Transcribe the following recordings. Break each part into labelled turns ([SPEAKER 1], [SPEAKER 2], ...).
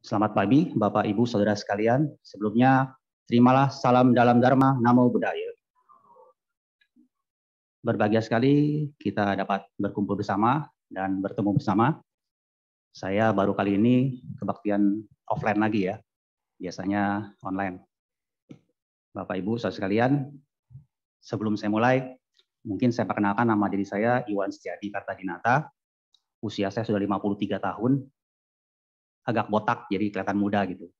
[SPEAKER 1] Selamat pagi, Bapak, Ibu, Saudara sekalian. Sebelumnya, terimalah salam dalam Dharma, Namo Buddhaya. Berbahagia sekali kita dapat berkumpul bersama dan bertemu bersama. Saya baru kali ini kebaktian offline lagi ya, biasanya online. Bapak, Ibu, Saudara sekalian, sebelum saya mulai, mungkin saya perkenalkan nama diri saya Iwan Setiadi Kartadinata. Usia saya sudah 53 tahun, agak botak jadi kelihatan muda gitu.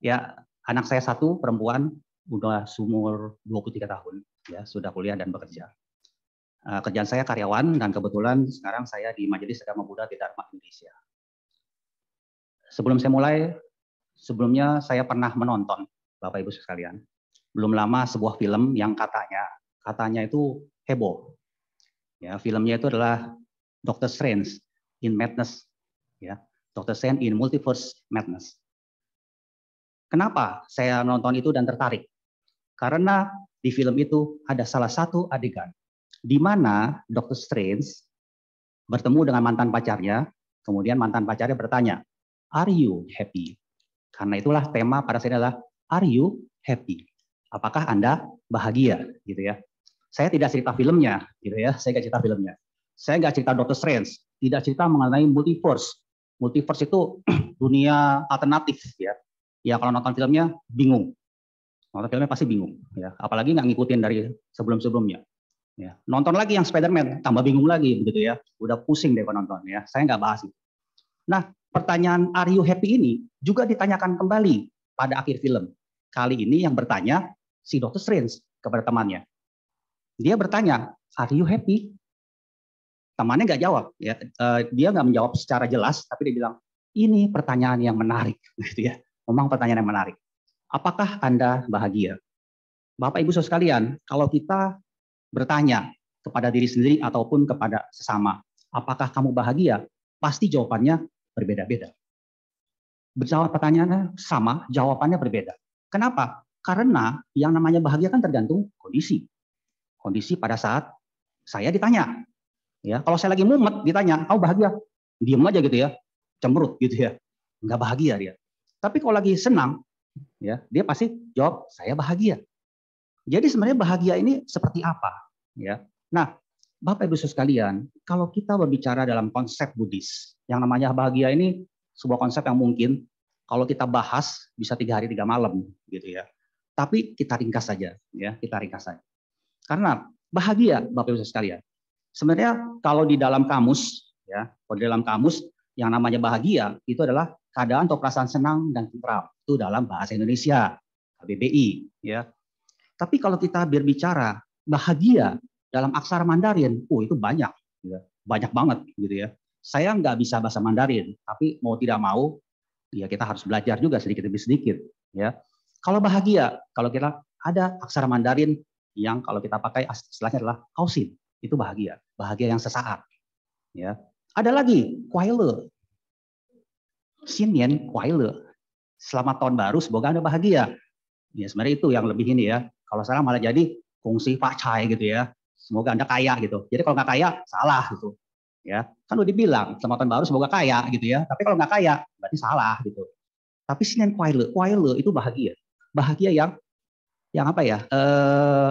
[SPEAKER 1] Ya, anak saya satu perempuan udah umur 23 tahun ya, sudah kuliah dan bekerja. Uh, kerjaan saya karyawan dan kebetulan sekarang saya di Majelis Agama Buddha di Dharma Indonesia. Sebelum saya mulai, sebelumnya saya pernah menonton Bapak Ibu sekalian. Belum lama sebuah film yang katanya katanya itu heboh. Ya, filmnya itu adalah Doctor Strange in Madness. Ya. Dr. Sen in Multiverse Madness. Kenapa saya nonton itu dan tertarik? Karena di film itu ada salah satu adegan di mana Dr. Strange bertemu dengan mantan pacarnya, kemudian mantan pacarnya bertanya, "Are you happy?" Karena itulah tema pada saya adalah "Are you happy?" Apakah Anda bahagia? Gitu ya. Saya tidak cerita filmnya, gitu ya. Saya nggak cerita filmnya. Saya nggak cerita Dr. Strange, tidak cerita mengenai multiverse, multiverse itu dunia alternatif ya. Ya kalau nonton filmnya bingung. Nonton filmnya pasti bingung ya, apalagi nggak ngikutin dari sebelum-sebelumnya. Ya, nonton lagi yang Spider-Man tambah bingung lagi begitu ya. Udah pusing deh penonton ya. Saya nggak bahas itu. Nah, pertanyaan are you happy ini juga ditanyakan kembali pada akhir film. Kali ini yang bertanya si Dr. Strange kepada temannya. Dia bertanya, are you happy? temannya nggak jawab ya eh, dia nggak menjawab secara jelas tapi dia bilang ini pertanyaan yang menarik gitu ya memang pertanyaan yang menarik apakah anda bahagia bapak ibu saudara sekalian kalau kita bertanya kepada diri sendiri ataupun kepada sesama apakah kamu bahagia pasti jawabannya berbeda-beda berjawab pertanyaannya sama, jawabannya berbeda. Kenapa? Karena yang namanya bahagia kan tergantung kondisi. Kondisi pada saat saya ditanya, Ya, kalau saya lagi mumet ditanya, "Kau oh, bahagia?" diem aja gitu ya. Cemberut gitu ya. nggak bahagia dia. Tapi kalau lagi senang, ya, dia pasti jawab, "Saya bahagia." Jadi sebenarnya bahagia ini seperti apa? Ya. Nah, Bapak Ibu sekalian, kalau kita berbicara dalam konsep Buddhis, yang namanya bahagia ini sebuah konsep yang mungkin kalau kita bahas bisa tiga hari tiga malam gitu ya. Tapi kita ringkas saja, ya kita ringkas saja. Karena bahagia Bapak Ibu sekalian Sebenarnya hmm. kalau di dalam kamus, ya, kalau di dalam kamus yang namanya bahagia itu adalah keadaan atau perasaan senang dan tentram. Itu dalam bahasa Indonesia, KBBI, ya. Tapi kalau kita berbicara bahagia dalam aksara Mandarin, oh itu banyak, ya. banyak banget gitu ya. Saya nggak bisa bahasa Mandarin, tapi mau tidak mau, ya kita harus belajar juga sedikit demi sedikit, ya. Kalau bahagia, kalau kita ada aksara Mandarin yang kalau kita pakai istilahnya adalah kausin, itu bahagia, bahagia yang sesaat. Ya. Ada lagi, kuaile. Sinian kuaile. Selamat tahun baru, semoga Anda bahagia. Ya, sebenarnya itu yang lebih ini ya. Kalau sekarang malah jadi fungsi pacai gitu ya. Semoga Anda kaya gitu. Jadi kalau nggak kaya, salah gitu. Ya, kan udah dibilang selamat tahun baru semoga kaya gitu ya. Tapi kalau nggak kaya, berarti salah gitu. Tapi sinian kuaile, kuaile itu bahagia. Bahagia yang yang apa ya? Eh,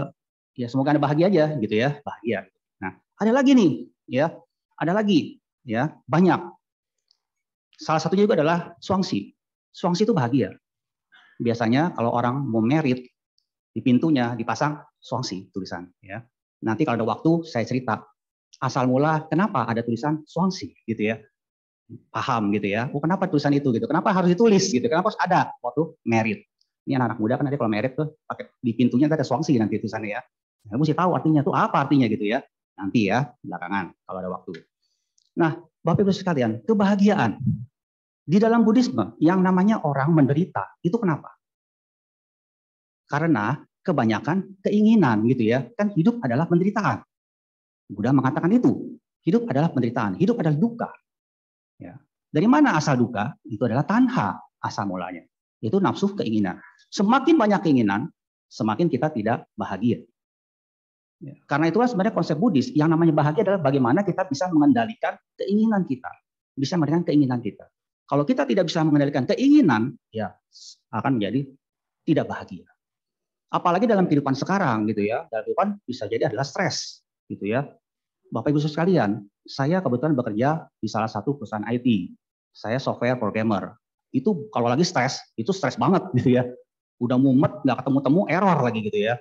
[SPEAKER 1] ya semoga Anda bahagia aja gitu ya, bahagia. Ada lagi nih, ya. Ada lagi, ya. Banyak. Salah satunya juga adalah suangsi. Suangsi itu bahagia. Biasanya kalau orang mau merit di pintunya dipasang suangsi tulisan, ya. Nanti kalau ada waktu saya cerita asal mula kenapa ada tulisan suangsi gitu ya. Paham gitu ya. Oh, kenapa tulisan itu gitu? Kenapa harus ditulis gitu? Kenapa harus ada waktu merit? ini anak-anak muda kan nanti kalau merit tuh pakai di pintunya ada suangsi nanti tulisannya ya. Kamu nah, mesti tahu artinya tuh apa artinya gitu ya. Nanti ya, belakangan kalau ada waktu. Nah, Bapak Ibu sekalian, kebahagiaan. Di dalam Buddhisme, yang namanya orang menderita, itu kenapa? Karena kebanyakan keinginan gitu ya. Kan hidup adalah penderitaan. Buddha mengatakan itu. Hidup adalah penderitaan, hidup adalah duka. Ya. Dari mana asal duka? Itu adalah tanha asal mulanya. Itu nafsu keinginan. Semakin banyak keinginan, semakin kita tidak bahagia. Ya. Karena itulah sebenarnya konsep Buddhis yang namanya bahagia adalah bagaimana kita bisa mengendalikan keinginan kita, bisa mengendalikan keinginan kita. Kalau kita tidak bisa mengendalikan keinginan, ya akan menjadi tidak bahagia. Apalagi dalam kehidupan sekarang gitu ya, dalam kehidupan bisa jadi adalah stres gitu ya. Bapak Ibu sekalian, saya kebetulan bekerja di salah satu perusahaan IT. Saya software programmer. Itu kalau lagi stres, itu stres banget gitu ya. Udah mumet, nggak ketemu-temu, error lagi gitu ya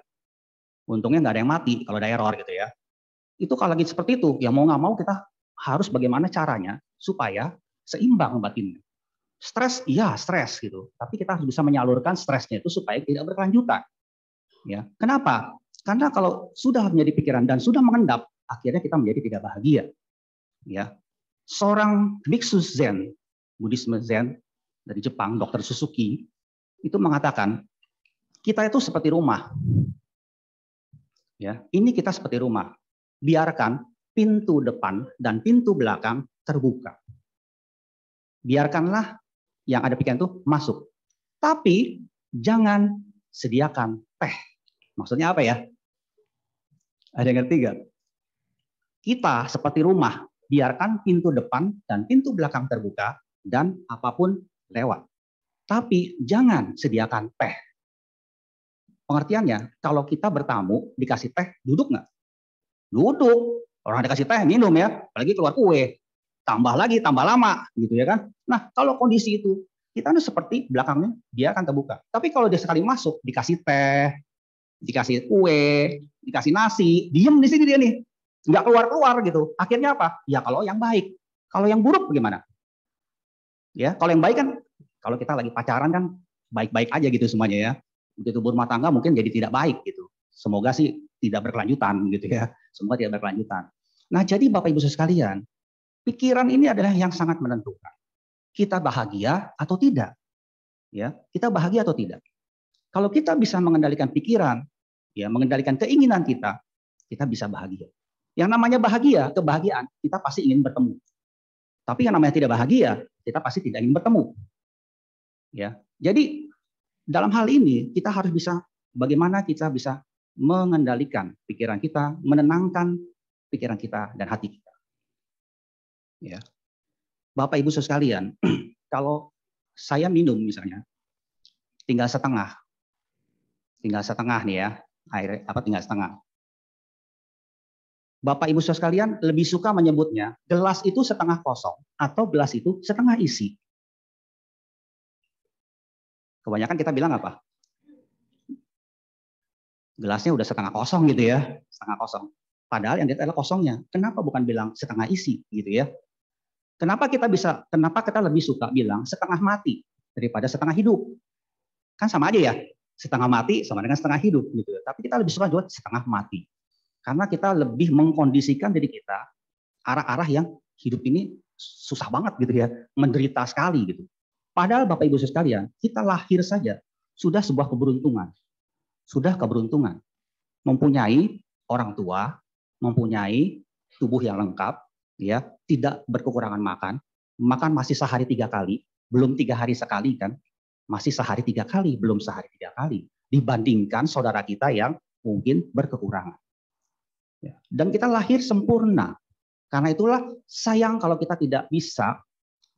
[SPEAKER 1] untungnya nggak ada yang mati kalau ada error gitu ya. Itu kalau lagi seperti itu, ya mau nggak mau kita harus bagaimana caranya supaya seimbang batinnya. Stres, iya stres gitu. Tapi kita harus bisa menyalurkan stresnya itu supaya tidak berkelanjutan. Ya, kenapa? Karena kalau sudah menjadi pikiran dan sudah mengendap, akhirnya kita menjadi tidak bahagia. Ya, seorang biksu Zen, Buddhisme Zen dari Jepang, Dokter Suzuki, itu mengatakan kita itu seperti rumah. Ya, ini kita seperti rumah. Biarkan pintu depan dan pintu belakang terbuka. Biarkanlah yang ada pikiran itu masuk. Tapi jangan sediakan teh. Maksudnya apa ya? Ada yang ngerti Kita seperti rumah, biarkan pintu depan dan pintu belakang terbuka dan apapun lewat. Tapi jangan sediakan teh pengertiannya kalau kita bertamu dikasih teh duduk nggak duduk orang dikasih teh minum ya apalagi keluar kue tambah lagi tambah lama gitu ya kan nah kalau kondisi itu kita itu seperti belakangnya dia akan terbuka tapi kalau dia sekali masuk dikasih teh dikasih kue dikasih nasi diem di sini dia nih nggak keluar keluar gitu akhirnya apa ya kalau yang baik kalau yang buruk bagaimana ya kalau yang baik kan kalau kita lagi pacaran kan baik-baik aja gitu semuanya ya begitu berumah tangga mungkin jadi tidak baik gitu. Semoga sih tidak berkelanjutan gitu ya. Iya. Semoga tidak berkelanjutan. Nah, jadi Bapak Ibu sekalian, pikiran ini adalah yang sangat menentukan. Kita bahagia atau tidak. Ya, kita bahagia atau tidak. Kalau kita bisa mengendalikan pikiran, ya, mengendalikan keinginan kita, kita bisa bahagia. Yang namanya bahagia, kebahagiaan, kita pasti ingin bertemu. Tapi yang namanya tidak bahagia, kita pasti tidak ingin bertemu. Ya. Jadi dalam hal ini kita harus bisa bagaimana kita bisa mengendalikan pikiran kita, menenangkan pikiran kita dan hati kita. Ya. Bapak Ibu sekalian, kalau saya minum misalnya tinggal setengah. Tinggal setengah nih ya, air apa tinggal setengah. Bapak Ibu sekalian lebih suka menyebutnya gelas itu setengah kosong atau gelas itu setengah isi. Kebanyakan kita bilang apa? Gelasnya udah setengah kosong gitu ya, setengah kosong. Padahal yang dia adalah kosongnya. Kenapa bukan bilang setengah isi gitu ya? Kenapa kita bisa, kenapa kita lebih suka bilang setengah mati daripada setengah hidup? Kan sama aja ya, setengah mati sama dengan setengah hidup gitu. Tapi kita lebih suka buat setengah mati. Karena kita lebih mengkondisikan diri kita arah-arah yang hidup ini susah banget gitu ya, menderita sekali gitu. Padahal Bapak Ibu sekalian, kita lahir saja sudah sebuah keberuntungan. Sudah keberuntungan. Mempunyai orang tua, mempunyai tubuh yang lengkap, ya tidak berkekurangan makan, makan masih sehari tiga kali, belum tiga hari sekali kan, masih sehari tiga kali, belum sehari tiga kali, dibandingkan saudara kita yang mungkin berkekurangan. Ya, dan kita lahir sempurna, karena itulah sayang kalau kita tidak bisa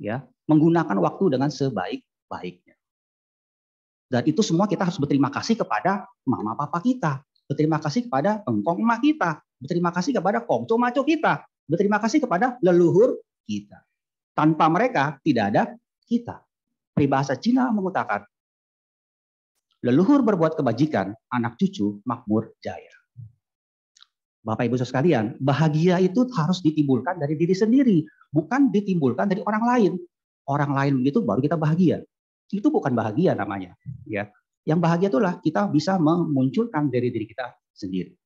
[SPEAKER 1] ya menggunakan waktu dengan sebaik-baiknya. Dan itu semua kita harus berterima kasih kepada mama papa kita, berterima kasih kepada engkong emak kita, berterima kasih kepada kongco maco kita, berterima kasih kepada leluhur kita. Tanpa mereka tidak ada kita. Peribahasa Cina mengatakan, leluhur berbuat kebajikan, anak cucu makmur jaya. Bapak Ibu sekalian, bahagia itu harus ditimbulkan dari diri sendiri, bukan ditimbulkan dari orang lain orang lain begitu baru kita bahagia. Itu bukan bahagia namanya, ya. Yang bahagia itulah kita bisa memunculkan dari diri kita sendiri.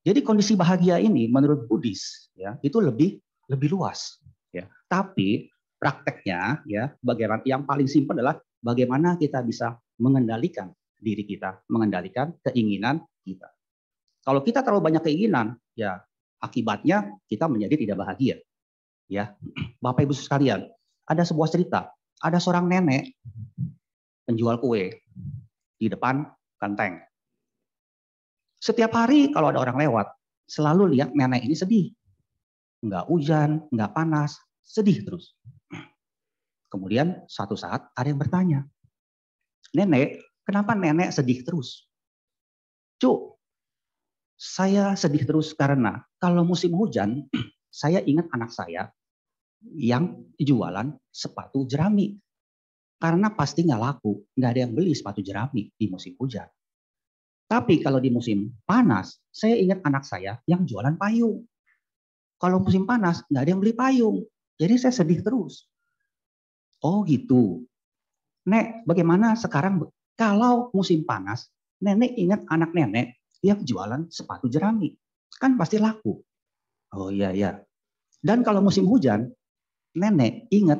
[SPEAKER 1] Jadi kondisi bahagia ini menurut Buddhis ya itu lebih lebih luas ya. Tapi prakteknya ya bagaimana yang paling simpel adalah bagaimana kita bisa mengendalikan diri kita, mengendalikan keinginan kita. Kalau kita terlalu banyak keinginan ya akibatnya kita menjadi tidak bahagia. Ya. Bapak Ibu sekalian, ada sebuah cerita, ada seorang nenek penjual kue di depan kanteng. Setiap hari kalau ada orang lewat, selalu lihat nenek ini sedih. Enggak hujan, enggak panas, sedih terus. Kemudian suatu saat ada yang bertanya, Nenek, kenapa nenek sedih terus? Cuk, saya sedih terus karena kalau musim hujan, saya ingat anak saya yang jualan sepatu jerami. Karena pasti nggak laku, nggak ada yang beli sepatu jerami di musim hujan. Tapi kalau di musim panas, saya ingat anak saya yang jualan payung. Kalau musim panas, nggak ada yang beli payung. Jadi saya sedih terus. Oh gitu. Nek, bagaimana sekarang kalau musim panas, nenek ingat anak nenek yang jualan sepatu jerami. Kan pasti laku. Oh iya, iya. Dan kalau musim hujan, nenek ingat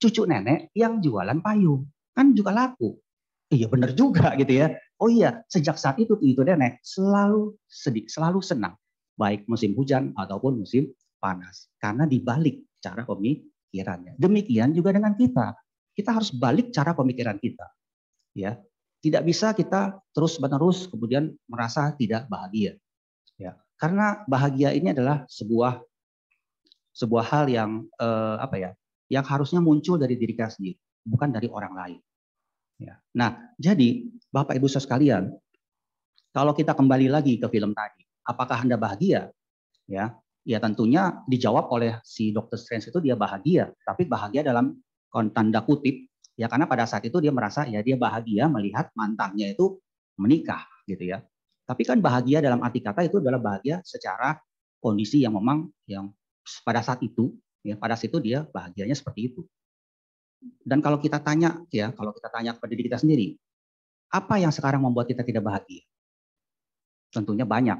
[SPEAKER 1] cucu nenek yang jualan payung kan juga laku. Iya benar juga gitu ya. Oh iya, sejak saat itu itu nenek selalu sedih, selalu senang, baik musim hujan ataupun musim panas karena dibalik cara pemikirannya. Demikian juga dengan kita. Kita harus balik cara pemikiran kita. Ya. Tidak bisa kita terus-menerus kemudian merasa tidak bahagia. Ya. Karena bahagia ini adalah sebuah sebuah hal yang eh, apa ya, yang harusnya muncul dari diri kita sendiri, bukan dari orang lain. Ya. Nah, jadi Bapak Ibu saudara sekalian, kalau kita kembali lagi ke film tadi, apakah Anda bahagia? Ya, ya tentunya dijawab oleh si dokter Strange itu dia bahagia, tapi bahagia dalam tanda kutip ya karena pada saat itu dia merasa ya dia bahagia melihat mantannya itu menikah gitu ya. Tapi kan bahagia dalam arti kata itu adalah bahagia secara kondisi yang memang yang pada saat itu ya pada saat itu dia bahagianya seperti itu dan kalau kita tanya ya kalau kita tanya kepada diri kita sendiri apa yang sekarang membuat kita tidak bahagia tentunya banyak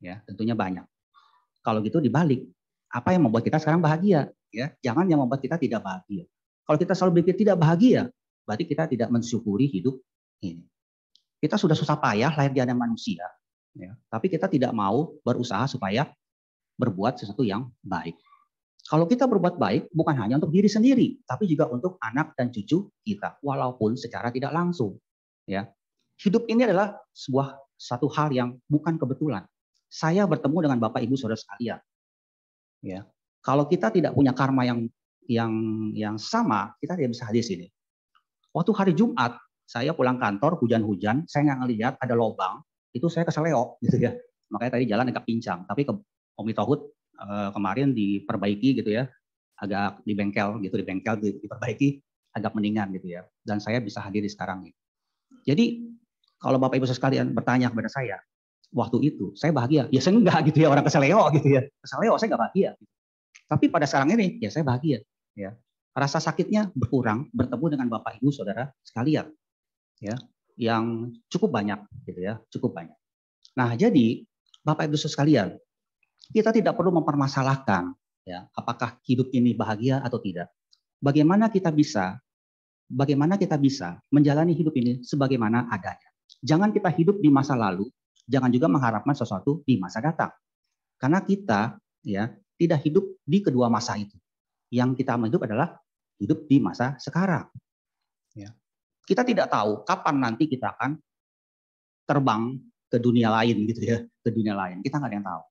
[SPEAKER 1] ya tentunya banyak kalau gitu dibalik apa yang membuat kita sekarang bahagia ya jangan yang membuat kita tidak bahagia kalau kita selalu berpikir tidak bahagia berarti kita tidak mensyukuri hidup ini kita sudah susah payah lahir di anak manusia ya tapi kita tidak mau berusaha supaya berbuat sesuatu yang baik. Kalau kita berbuat baik, bukan hanya untuk diri sendiri, tapi juga untuk anak dan cucu kita, walaupun secara tidak langsung. Ya, hidup ini adalah sebuah satu hal yang bukan kebetulan. Saya bertemu dengan bapak ibu saudara sekalian. Ya, kalau kita tidak punya karma yang yang yang sama, kita tidak bisa hadir sini. Waktu hari Jumat, saya pulang kantor hujan-hujan, saya nggak ngelihat ada lobang, itu saya keseleo gitu ya. Makanya tadi jalan agak pincang, tapi ke, Omni Tohut uh, kemarin diperbaiki gitu ya, agak di bengkel gitu, di di, diperbaiki agak mendingan gitu ya. Dan saya bisa hadir di sekarang gitu. Jadi kalau Bapak Ibu sekalian bertanya kepada saya, waktu itu saya bahagia. Ya saya enggak gitu ya orang keseleo gitu ya. Keseleo saya enggak bahagia. Tapi pada sekarang ini ya saya bahagia ya. Rasa sakitnya berkurang bertemu dengan Bapak Ibu Saudara sekalian. Ya, yang cukup banyak gitu ya, cukup banyak. Nah, jadi Bapak Ibu sekalian, kita tidak perlu mempermasalahkan ya apakah hidup ini bahagia atau tidak. Bagaimana kita bisa bagaimana kita bisa menjalani hidup ini sebagaimana adanya. Jangan kita hidup di masa lalu, jangan juga mengharapkan sesuatu di masa datang. Karena kita ya tidak hidup di kedua masa itu. Yang kita hidup adalah hidup di masa sekarang. Ya. Kita tidak tahu kapan nanti kita akan terbang ke dunia lain gitu ya, ke dunia lain. Kita nggak ada yang tahu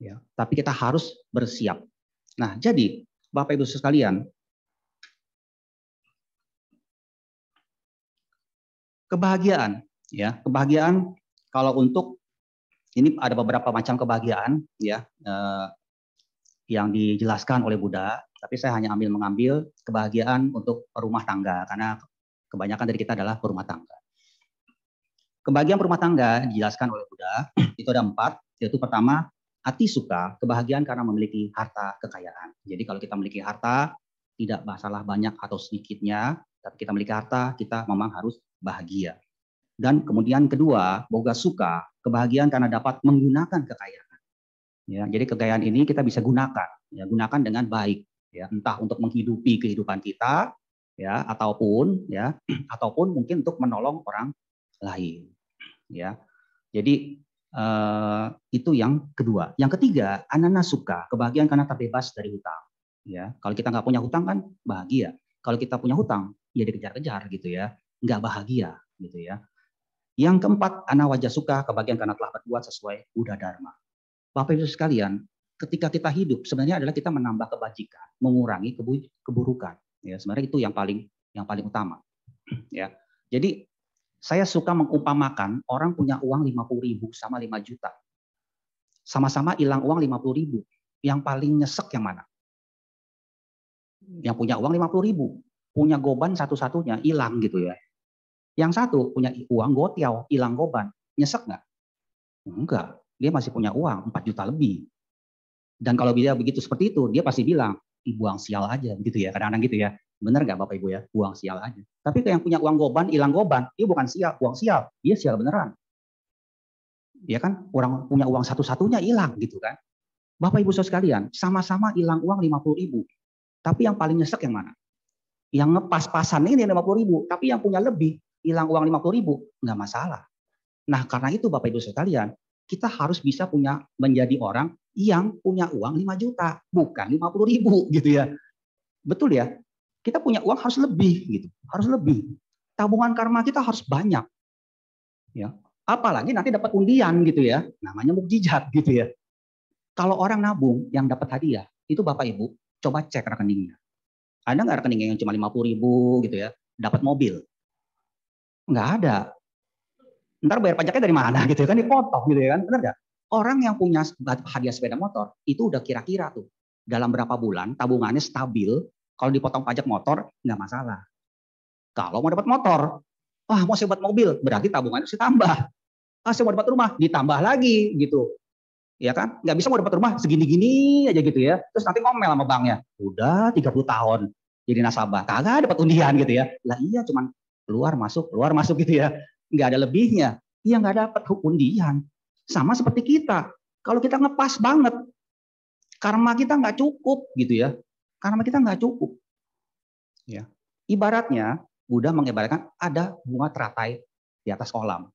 [SPEAKER 1] ya, tapi kita harus bersiap. Nah, jadi Bapak Ibu sekalian, kebahagiaan ya, kebahagiaan kalau untuk ini ada beberapa macam kebahagiaan ya eh, yang dijelaskan oleh Buddha, tapi saya hanya ambil mengambil kebahagiaan untuk rumah tangga karena kebanyakan dari kita adalah rumah tangga. Kebahagiaan rumah tangga dijelaskan oleh Buddha itu ada empat, yaitu pertama Hati suka, kebahagiaan karena memiliki harta kekayaan. Jadi kalau kita memiliki harta, tidak masalah banyak atau sedikitnya, tapi kita memiliki harta, kita memang harus bahagia. Dan kemudian kedua, boga suka, kebahagiaan karena dapat menggunakan kekayaan. Ya, jadi kekayaan ini kita bisa gunakan, ya, gunakan dengan baik, ya, entah untuk menghidupi kehidupan kita, ya, ataupun ya, ataupun mungkin untuk menolong orang lain, ya. Jadi Eh, itu yang kedua. Yang ketiga, anak anak suka kebahagiaan karena terbebas dari hutang. Ya, kalau kita nggak punya hutang kan bahagia. Kalau kita punya hutang, ya dikejar-kejar gitu ya, nggak bahagia gitu ya. Yang keempat, anak wajah suka kebahagiaan karena telah berbuat sesuai udah Dharma. Bapak Ibu sekalian, ketika kita hidup sebenarnya adalah kita menambah kebajikan, mengurangi keburukan. Ya, sebenarnya itu yang paling yang paling utama. Ya. Jadi saya suka mengumpamakan orang punya uang 50 ribu sama 5 juta. Sama-sama hilang uang 50 ribu. Yang paling nyesek yang mana? Yang punya uang 50 ribu. Punya goban satu-satunya hilang gitu ya. Yang satu punya uang gotiau, hilang goban. Nyesek nggak? Enggak. Dia masih punya uang 4 juta lebih. Dan kalau dia begitu seperti itu, dia pasti bilang, dibuang sial aja gitu ya. Kadang-kadang gitu ya benar nggak Bapak Ibu ya? uang sial aja. Tapi yang punya uang goban, hilang goban, dia bukan sial, uang sial. Dia sial beneran. Ya kan? Orang punya uang satu-satunya hilang gitu kan. Bapak Ibu saudara sekalian, sama-sama hilang uang 50 ribu. Tapi yang paling nyesek yang mana? Yang ngepas-pasan ini 50 ribu, tapi yang punya lebih, hilang uang 50 ribu, nggak masalah. Nah karena itu Bapak Ibu saudara sekalian, kita harus bisa punya menjadi orang yang punya uang 5 juta, bukan 50 ribu gitu ya. Betul ya? kita punya uang harus lebih gitu, harus lebih. Tabungan karma kita harus banyak. Ya, apalagi nanti dapat undian gitu ya, namanya mukjizat gitu ya. Kalau orang nabung yang dapat hadiah, itu Bapak Ibu coba cek rekeningnya. Ada nggak rekening yang cuma lima ribu gitu ya, dapat mobil? Nggak ada. Ntar bayar pajaknya dari mana gitu ya, kan dipotong gitu ya kan, benar nggak? Orang yang punya hadiah sepeda motor, itu udah kira-kira tuh dalam berapa bulan tabungannya stabil kalau dipotong pajak motor, nggak masalah. Kalau mau dapat motor, ah mau sebat mobil, berarti tabungannya harus ditambah. Ah mau dapat rumah, ditambah lagi gitu. Ya kan? Nggak bisa mau dapat rumah segini-gini aja gitu ya. Terus nanti ngomel sama banknya. Udah 30 tahun jadi nasabah. Kagak dapat undian gitu ya. Lah iya cuman keluar masuk, keluar masuk gitu ya. Nggak ada lebihnya. Iya nggak dapat undian. Sama seperti kita. Kalau kita ngepas banget, karma kita nggak cukup gitu ya. Karena kita nggak cukup. Ya. Ibaratnya Buddha mengibaratkan ada bunga teratai di atas kolam.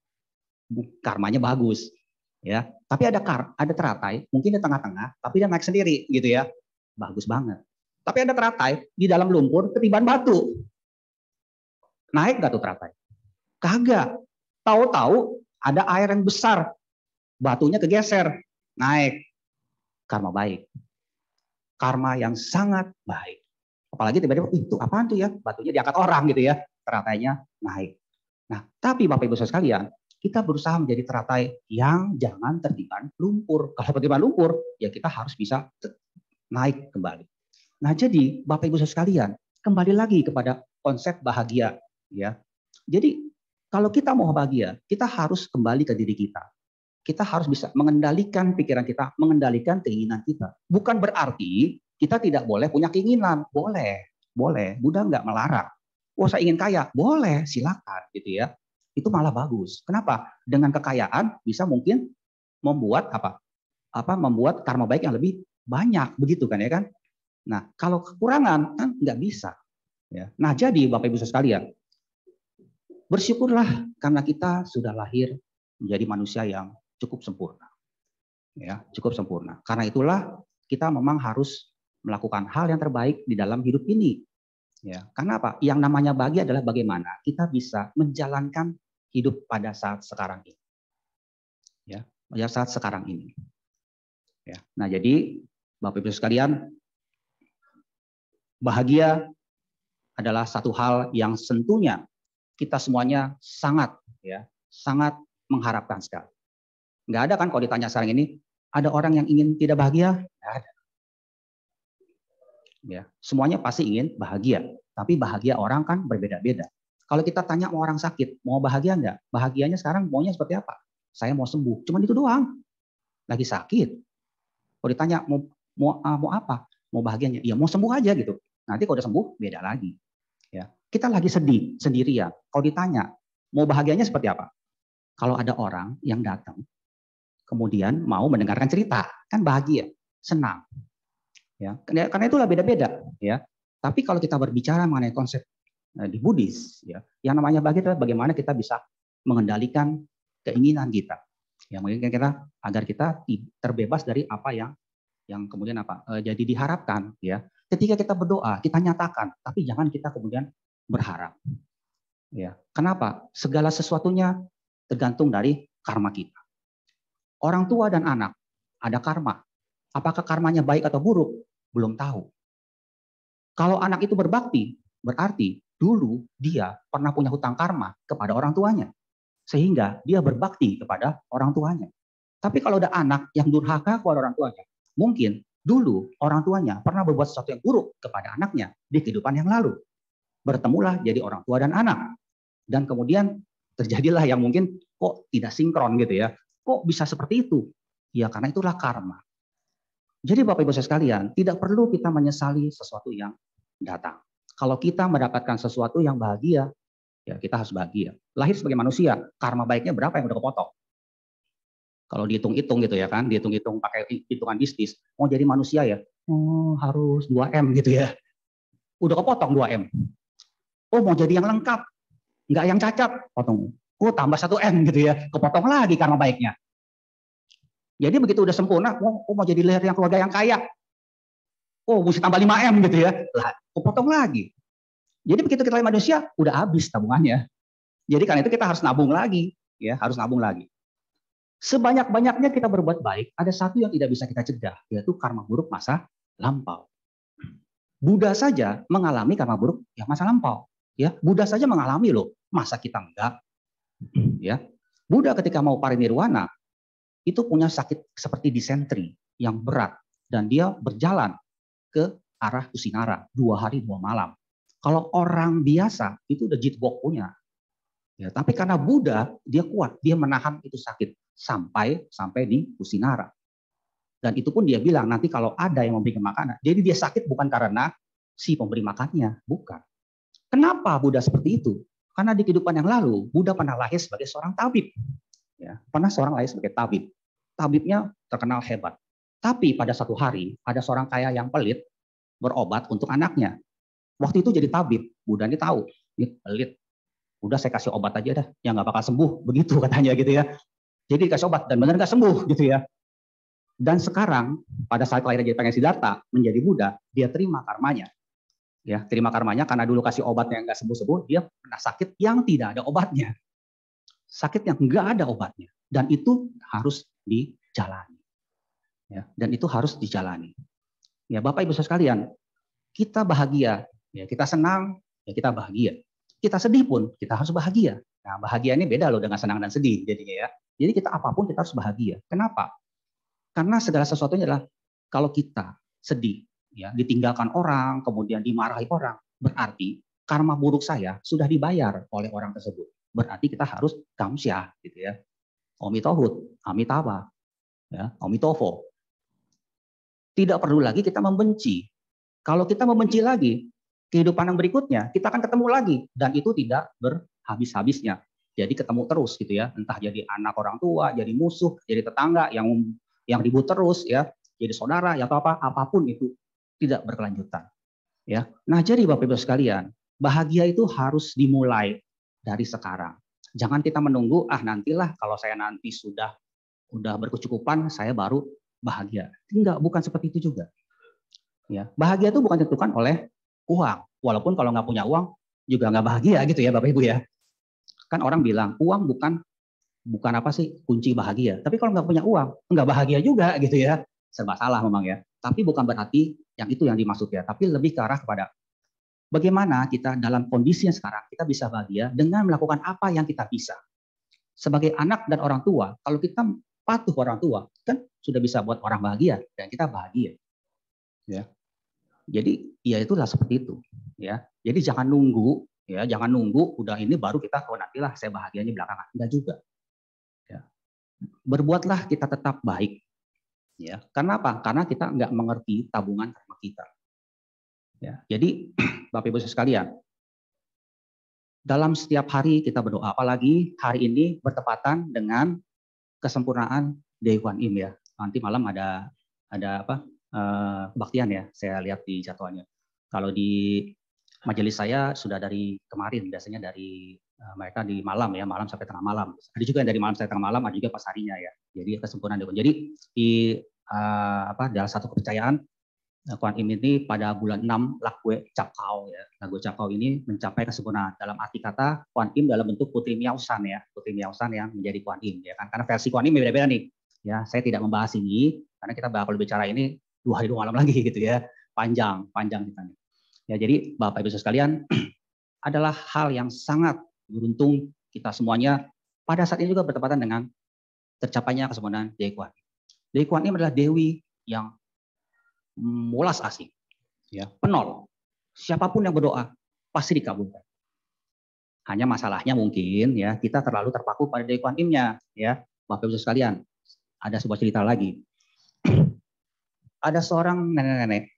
[SPEAKER 1] Karmanya bagus, ya. Tapi ada kar, ada teratai, mungkin di tengah-tengah, tapi dia naik sendiri, gitu ya. Bagus banget. Tapi ada teratai di dalam lumpur ketiban batu. Naik nggak tuh teratai? Kagak. Tahu-tahu ada air yang besar, batunya kegeser, naik. Karma baik karma yang sangat baik. Apalagi tiba-tiba itu apa tuh ya batunya diangkat orang gitu ya teratainya naik. Nah tapi bapak ibu sekalian kita berusaha menjadi teratai yang jangan terdiban lumpur. Kalau tertiban lumpur ya kita harus bisa naik kembali. Nah jadi bapak ibu sekalian kembali lagi kepada konsep bahagia ya. Jadi kalau kita mau bahagia kita harus kembali ke diri kita kita harus bisa mengendalikan pikiran kita, mengendalikan keinginan kita. Bukan berarti kita tidak boleh punya keinginan. Boleh, boleh. Buddha nggak melarang. Oh saya ingin kaya, boleh, silakan gitu ya. Itu malah bagus. Kenapa? Dengan kekayaan bisa mungkin membuat apa? Apa membuat karma baik yang lebih banyak, begitu kan ya kan? Nah kalau kekurangan kan nggak bisa. Ya. Nah jadi bapak ibu sekalian, bersyukurlah karena kita sudah lahir menjadi manusia yang cukup sempurna. Ya, cukup sempurna. Karena itulah kita memang harus melakukan hal yang terbaik di dalam hidup ini. Ya, karena apa? Yang namanya bahagia adalah bagaimana kita bisa menjalankan hidup pada saat sekarang ini. Ya, pada saat sekarang ini. Ya. Nah, jadi Bapak Ibu sekalian, bahagia adalah satu hal yang tentunya kita semuanya sangat ya, sangat mengharapkan sekali. Nggak ada kan kalau ditanya sekarang ini, ada orang yang ingin tidak bahagia? Nggak ada. Ya, semuanya pasti ingin bahagia. Tapi bahagia orang kan berbeda-beda. Kalau kita tanya mau orang sakit, mau bahagia nggak? Bahagianya sekarang maunya seperti apa? Saya mau sembuh. Cuman itu doang. Lagi sakit. Kalau ditanya mau mau ah, mau apa? Mau bahagianya? iya mau sembuh aja gitu. Nanti kalau udah sembuh beda lagi. Ya. Kita lagi sedih sendirian. Kalau ditanya mau bahagianya seperti apa? Kalau ada orang yang datang kemudian mau mendengarkan cerita, kan bahagia, senang. Ya, karena itulah beda-beda, ya. Tapi kalau kita berbicara mengenai konsep eh, di Buddhis, ya, yang namanya bahagia adalah bagaimana kita bisa mengendalikan keinginan kita. Ya, mungkin kita agar kita terbebas dari apa yang yang kemudian apa eh, jadi diharapkan ya ketika kita berdoa kita nyatakan tapi jangan kita kemudian berharap ya kenapa segala sesuatunya tergantung dari karma kita Orang tua dan anak ada karma. Apakah karmanya baik atau buruk? Belum tahu. Kalau anak itu berbakti, berarti dulu dia pernah punya hutang karma kepada orang tuanya. Sehingga dia berbakti kepada orang tuanya. Tapi kalau ada anak yang durhaka kepada orang tuanya, mungkin dulu orang tuanya pernah berbuat sesuatu yang buruk kepada anaknya di kehidupan yang lalu. Bertemulah jadi orang tua dan anak. Dan kemudian terjadilah yang mungkin kok tidak sinkron gitu ya. Kok bisa seperti itu? Ya karena itulah karma. Jadi Bapak Ibu saya sekalian, tidak perlu kita menyesali sesuatu yang datang. Kalau kita mendapatkan sesuatu yang bahagia, ya kita harus bahagia. Lahir sebagai manusia, karma baiknya berapa yang udah kepotong? Kalau dihitung-hitung gitu ya kan, dihitung-hitung pakai hitungan bisnis, mau jadi manusia ya, oh, harus 2M gitu ya. Udah kepotong 2M. Oh mau jadi yang lengkap, nggak yang cacat, potong oh tambah satu M gitu ya, kepotong lagi karena baiknya. Jadi begitu udah sempurna, oh, oh mau jadi leher yang keluarga yang kaya. Oh, mesti tambah 5M gitu ya. Lah, kepotong lagi. Jadi begitu kita lihat manusia, udah habis tabungannya. Jadi karena itu kita harus nabung lagi, ya, harus nabung lagi. Sebanyak-banyaknya kita berbuat baik, ada satu yang tidak bisa kita cegah, yaitu karma buruk masa lampau. Buddha saja mengalami karma buruk ya masa lampau. Ya, Buddha saja mengalami loh. Masa kita enggak? Ya, Buddha ketika mau parinirwana itu punya sakit seperti disentri yang berat dan dia berjalan ke arah Kusinara dua hari dua malam. Kalau orang biasa itu udah jitbok punya. Ya, tapi karena Buddha dia kuat, dia menahan itu sakit sampai sampai di Kusinara. Dan itu pun dia bilang nanti kalau ada yang memberikan makanan. Jadi dia sakit bukan karena si pemberi makannya, bukan. Kenapa Buddha seperti itu? Karena di kehidupan yang lalu, Buddha pernah lahir sebagai seorang tabib. Ya, pernah seorang lahir sebagai tabib. Tabibnya terkenal hebat. Tapi pada satu hari, ada seorang kaya yang pelit berobat untuk anaknya. Waktu itu jadi tabib, Buddha ini tahu, ini pelit. Udah saya kasih obat aja dah, ya nggak bakal sembuh. Begitu katanya gitu ya. Jadi dikasih obat, dan benar nggak sembuh gitu ya. Dan sekarang, pada saat kelahiran jadi pengen si Siddhartha, menjadi Buddha, dia terima karmanya ya terima karmanya karena dulu kasih obat yang nggak sembuh-sembuh dia pernah sakit yang tidak ada obatnya sakit yang nggak ada obatnya dan itu harus dijalani ya dan itu harus dijalani ya bapak ibu sekalian kita bahagia ya kita senang ya kita bahagia kita sedih pun kita harus bahagia nah bahagia ini beda loh dengan senang dan sedih jadinya ya jadi kita apapun kita harus bahagia kenapa karena segala sesuatunya adalah kalau kita sedih ya ditinggalkan orang, kemudian dimarahi orang, berarti karma buruk saya sudah dibayar oleh orang tersebut. Berarti kita harus kamsyah gitu ya. Omitohut, amitaba, ya, omitofo. Tidak perlu lagi kita membenci. Kalau kita membenci lagi, kehidupan yang berikutnya kita akan ketemu lagi dan itu tidak berhabis-habisnya. Jadi ketemu terus gitu ya, entah jadi anak orang tua, jadi musuh, jadi tetangga yang yang ribut terus ya, jadi saudara ya atau apa apapun itu tidak berkelanjutan. Ya. Nah, jadi Bapak Ibu sekalian, bahagia itu harus dimulai dari sekarang. Jangan kita menunggu ah nantilah kalau saya nanti sudah sudah berkecukupan saya baru bahagia. Enggak, bukan seperti itu juga. Ya, bahagia itu bukan ditentukan oleh uang. Walaupun kalau nggak punya uang juga nggak bahagia gitu ya Bapak Ibu ya. Kan orang bilang uang bukan bukan apa sih kunci bahagia. Tapi kalau nggak punya uang nggak bahagia juga gitu ya. Serba salah memang ya. Tapi bukan berarti yang itu yang dimaksud ya, tapi lebih ke arah kepada bagaimana kita dalam kondisi yang sekarang kita bisa bahagia dengan melakukan apa yang kita bisa. Sebagai anak dan orang tua, kalau kita patuh orang tua, kan sudah bisa buat orang bahagia dan kita bahagia. Ya. Jadi ya itulah seperti itu, ya. Jadi jangan nunggu ya, jangan nunggu udah ini baru kita oh nantilah saya bahagianya belakangan. Enggak juga. Ya. Berbuatlah kita tetap baik Ya, karena apa? Karena kita nggak mengerti tabungan karma kita. Ya, jadi Bapak Ibu sekalian, dalam setiap hari kita berdoa, apalagi hari ini bertepatan dengan kesempurnaan Day One Im ya. Nanti malam ada ada apa? Eh, kebaktian ya. Saya lihat di jadwalnya. Kalau di majelis saya sudah dari kemarin, biasanya dari Eh, mereka di malam ya malam sampai tengah malam ada juga yang dari malam sampai tengah malam ada juga pas harinya ya jadi kesempurnaan dukun jadi di uh, apa dalam satu kepercayaan Kuan eh, Im ini pada bulan 6 Lakwe Cakau ya. Lakwe nah, Cakau ini mencapai kesempurnaan dalam arti kata Kuan Im dalam bentuk Putri Miausan ya, Putri Miausan yang menjadi Kuan Im ya kan karena versi Kuan Im beda-beda nih. Ya, saya tidak membahas ini karena kita bakal bicara ini dua hari dua malam lagi gitu ya. Panjang, panjang kita Ya, jadi Bapak Ibu sekalian adalah hal yang sangat beruntung kita semuanya pada saat ini juga bertepatan dengan tercapainya kesempurnaan Dewi Kuan. Dewi Kuan ini adalah dewi yang mulas asing. ya, penol. Siapapun yang berdoa pasti dikabulkan. Hanya masalahnya mungkin ya kita terlalu terpaku pada Dewi Kuan Imnya, ya. Bapak Ibu sekalian, ada sebuah cerita lagi. ada seorang nenek-nenek.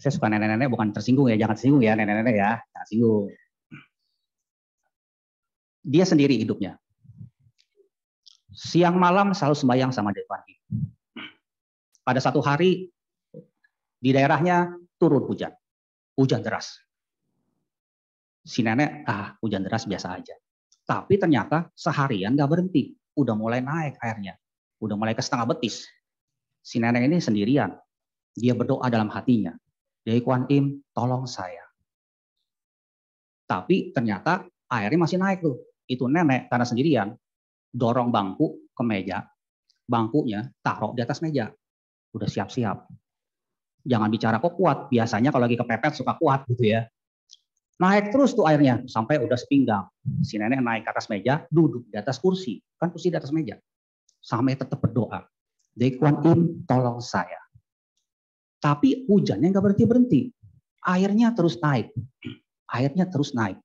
[SPEAKER 1] Saya suka nenek-nenek bukan tersinggung ya, jangan tersinggung ya nenek-nenek ya, jangan singgung dia sendiri hidupnya. Siang malam selalu sembahyang sama Dewa. Pada satu hari di daerahnya turun hujan, hujan deras. Si nenek, ah hujan deras biasa aja. Tapi ternyata seharian nggak berhenti, udah mulai naik airnya, udah mulai ke setengah betis. Si nenek ini sendirian, dia berdoa dalam hatinya, Dewi Kuan Im, tolong saya. Tapi ternyata airnya masih naik tuh itu nenek karena sendirian dorong bangku ke meja, bangkunya taruh di atas meja, udah siap-siap. Jangan bicara kok kuat, biasanya kalau lagi kepepet suka kuat gitu ya. Naik terus tuh airnya sampai udah sepinggang. Si nenek naik ke atas meja, duduk di atas kursi, kan kursi di atas meja. Sampai tetap berdoa. Dekuan Im, tolong saya. Tapi hujannya nggak berhenti berhenti, airnya terus naik, airnya terus naik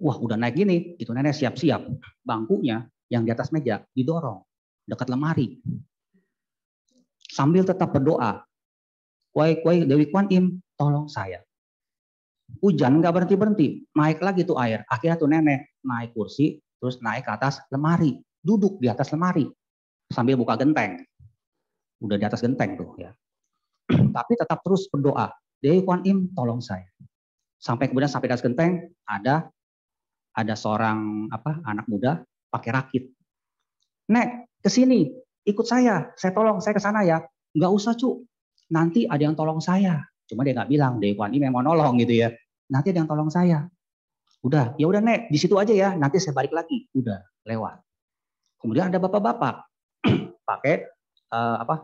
[SPEAKER 1] wah udah naik gini, itu nenek siap-siap. Bangkunya yang di atas meja didorong dekat lemari. Sambil tetap berdoa. Wai, wai, Dewi Kwan Im, tolong saya. Hujan nggak berhenti-berhenti, naik lagi tuh air. Akhirnya tuh nenek naik kursi, terus naik ke atas lemari. Duduk di atas lemari, sambil buka genteng. Udah di atas genteng tuh ya. Tapi tetap terus berdoa. Dewi Kwan Im, tolong saya. Sampai kemudian sampai di atas genteng, ada ada seorang apa anak muda pakai rakit. Nek, ke sini, ikut saya, saya tolong, saya ke sana ya. Nggak usah, Cuk. Nanti ada yang tolong saya. Cuma dia nggak bilang, Dewi Kwan ini memang nolong gitu ya. Nanti ada yang tolong saya. Udah, ya udah Nek, di situ aja ya. Nanti saya balik lagi. Udah, lewat. Kemudian ada bapak-bapak pakai uh, apa?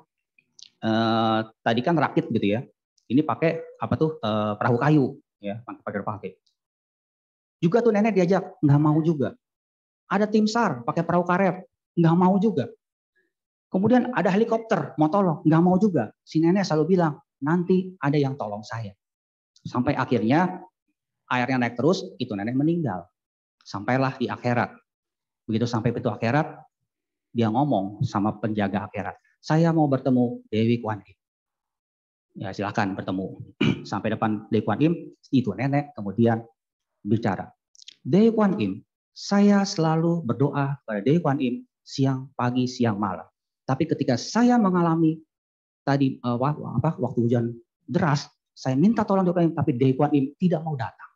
[SPEAKER 1] Uh, tadi kan rakit gitu ya. Ini pakai apa tuh uh, perahu kayu ya, pakai perahu pakai juga tuh nenek diajak, nggak mau juga. Ada tim SAR pakai perahu karet, nggak mau juga. Kemudian ada helikopter, mau tolong, nggak mau juga. Si nenek selalu bilang, nanti ada yang tolong saya. Sampai akhirnya airnya naik terus, itu nenek meninggal. Sampailah di akhirat. Begitu sampai pintu akhirat, dia ngomong sama penjaga akhirat. Saya mau bertemu Dewi Kwan Im. Ya silahkan bertemu. Sampai depan Dewi Kwan Im, itu nenek kemudian bicara. Day Kwan Im, saya selalu berdoa pada Day Kwan Im siang, pagi, siang, malam. Tapi ketika saya mengalami tadi uh, apa, waktu hujan deras, saya minta tolong Day Kwan Im, tapi Day Kwan Im tidak mau datang.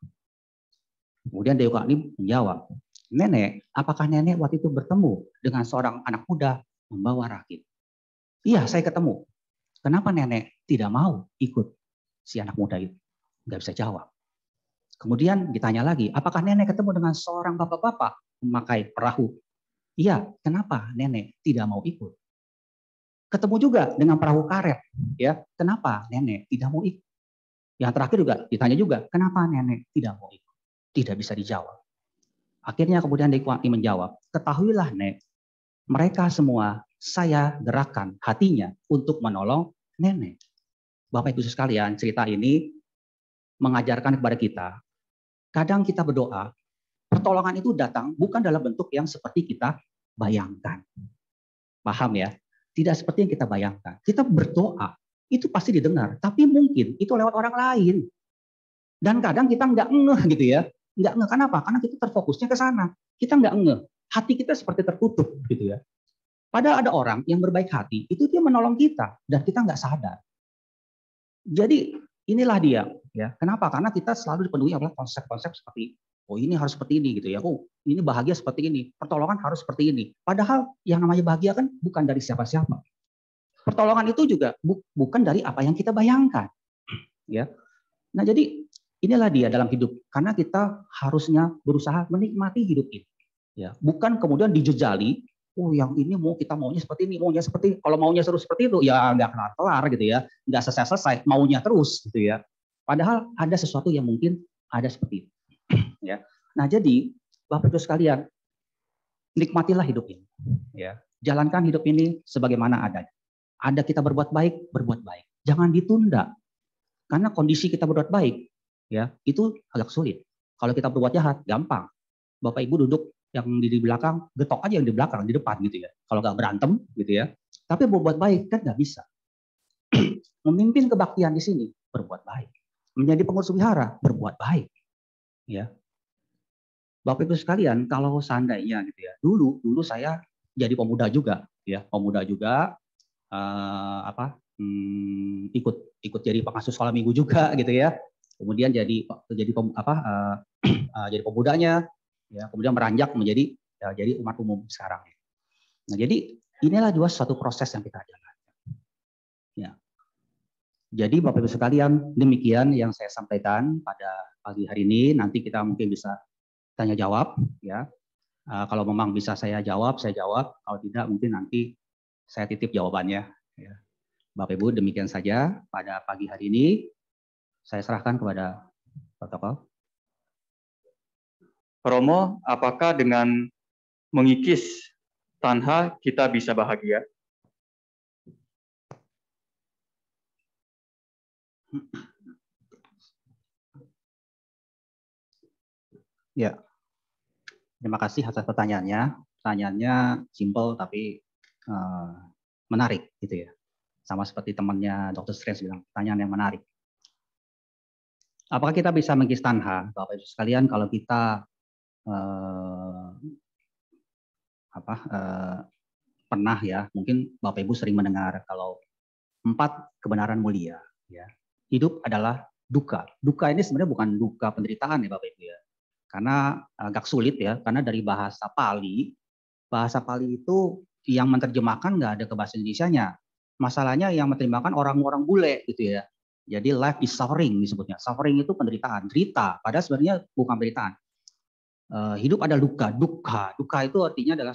[SPEAKER 1] Kemudian Day Kwan Im menjawab, Nenek, apakah nenek waktu itu bertemu dengan seorang anak muda membawa rakit? Iya, saya ketemu. Kenapa nenek tidak mau ikut si anak muda itu? Gak bisa jawab. Kemudian ditanya lagi, apakah nenek ketemu dengan seorang bapak-bapak memakai perahu? Iya, kenapa nenek tidak mau ikut? Ketemu juga dengan perahu karet, ya. Kenapa nenek tidak mau ikut? Yang terakhir juga ditanya juga, kenapa nenek tidak mau ikut? Tidak bisa dijawab. Akhirnya kemudian Dekwati menjawab, ketahuilah nenek, mereka semua saya gerakan hatinya untuk menolong nenek. Bapak Ibu sekalian, cerita ini mengajarkan kepada kita kadang kita berdoa, pertolongan itu datang bukan dalam bentuk yang seperti kita bayangkan. Paham ya? Tidak seperti yang kita bayangkan. Kita berdoa, itu pasti didengar. Tapi mungkin itu lewat orang lain. Dan kadang kita nggak ngeh gitu ya. Nggak ngeh. Kenapa? Karena kita terfokusnya ke sana. Kita nggak ngeh. Hati kita seperti tertutup gitu ya. Padahal ada orang yang berbaik hati, itu dia menolong kita. Dan kita nggak sadar. Jadi Inilah dia, ya. Kenapa? Karena kita selalu dipenuhi oleh konsep-konsep seperti oh ini harus seperti ini gitu ya. Oh, ini bahagia seperti ini, pertolongan harus seperti ini. Padahal yang namanya bahagia kan bukan dari siapa-siapa. Pertolongan itu juga bu bukan dari apa yang kita bayangkan. Ya. Nah, jadi inilah dia dalam hidup karena kita harusnya berusaha menikmati hidup ini. Ya, bukan kemudian dijejali oh yang ini mau kita maunya seperti ini, maunya seperti ini. kalau maunya terus seperti itu ya nggak kelar-kelar gitu ya, nggak selesai-selesai, maunya terus gitu ya. Padahal ada sesuatu yang mungkin ada seperti itu. ya. Nah jadi Bapak Ibu sekalian, nikmatilah hidup ini. Ya. Jalankan hidup ini sebagaimana adanya. Ada kita berbuat baik, berbuat baik. Jangan ditunda. Karena kondisi kita berbuat baik, ya itu agak sulit. Kalau kita berbuat jahat, gampang. Bapak Ibu duduk yang di belakang getok aja yang di belakang di depan gitu ya kalau nggak berantem gitu ya tapi berbuat baik kan nggak bisa memimpin kebaktian di sini berbuat baik menjadi pengurus wihara berbuat baik ya bapak ibu sekalian kalau seandainya gitu ya dulu dulu saya jadi pemuda juga ya pemuda juga eh, apa hmm, ikut ikut jadi pengasuh sekolah minggu juga gitu ya kemudian jadi jadi apa eh, eh, jadi pemudanya ya, kemudian meranjak menjadi ya, jadi umat umum sekarang. Nah, jadi inilah juga suatu proses yang kita jalankan. Ya. Jadi Bapak Ibu sekalian, demikian yang saya sampaikan pada pagi hari ini. Nanti kita mungkin bisa tanya jawab ya. Uh, kalau memang bisa saya jawab, saya jawab. Kalau tidak, mungkin nanti saya titip jawabannya. Ya. Bapak Ibu, demikian saja pada pagi hari ini. Saya serahkan kepada protokol.
[SPEAKER 2] Romo, apakah dengan mengikis tanha kita bisa bahagia? Ya,
[SPEAKER 1] terima kasih atas pertanyaannya. Pertanyaannya simple tapi uh, menarik gitu ya. Sama seperti temannya Dr. Strange bilang, pertanyaan yang menarik. Apakah kita bisa mengikis tanha, Bapak Ibu sekalian, kalau kita eh, apa eh, pernah ya mungkin Bapak Ibu sering mendengar kalau empat kebenaran mulia ya hidup adalah duka duka ini sebenarnya bukan duka penderitaan ya Bapak Ibu ya karena agak sulit ya karena dari bahasa Pali bahasa Pali itu yang menerjemahkan nggak ada ke bahasa Indonesia-nya. Masalahnya yang menerjemahkan orang-orang bule gitu ya. Jadi life is suffering disebutnya. Suffering itu penderitaan, derita. Padahal sebenarnya bukan penderitaan. Eh, hidup ada luka duka. Duka itu artinya adalah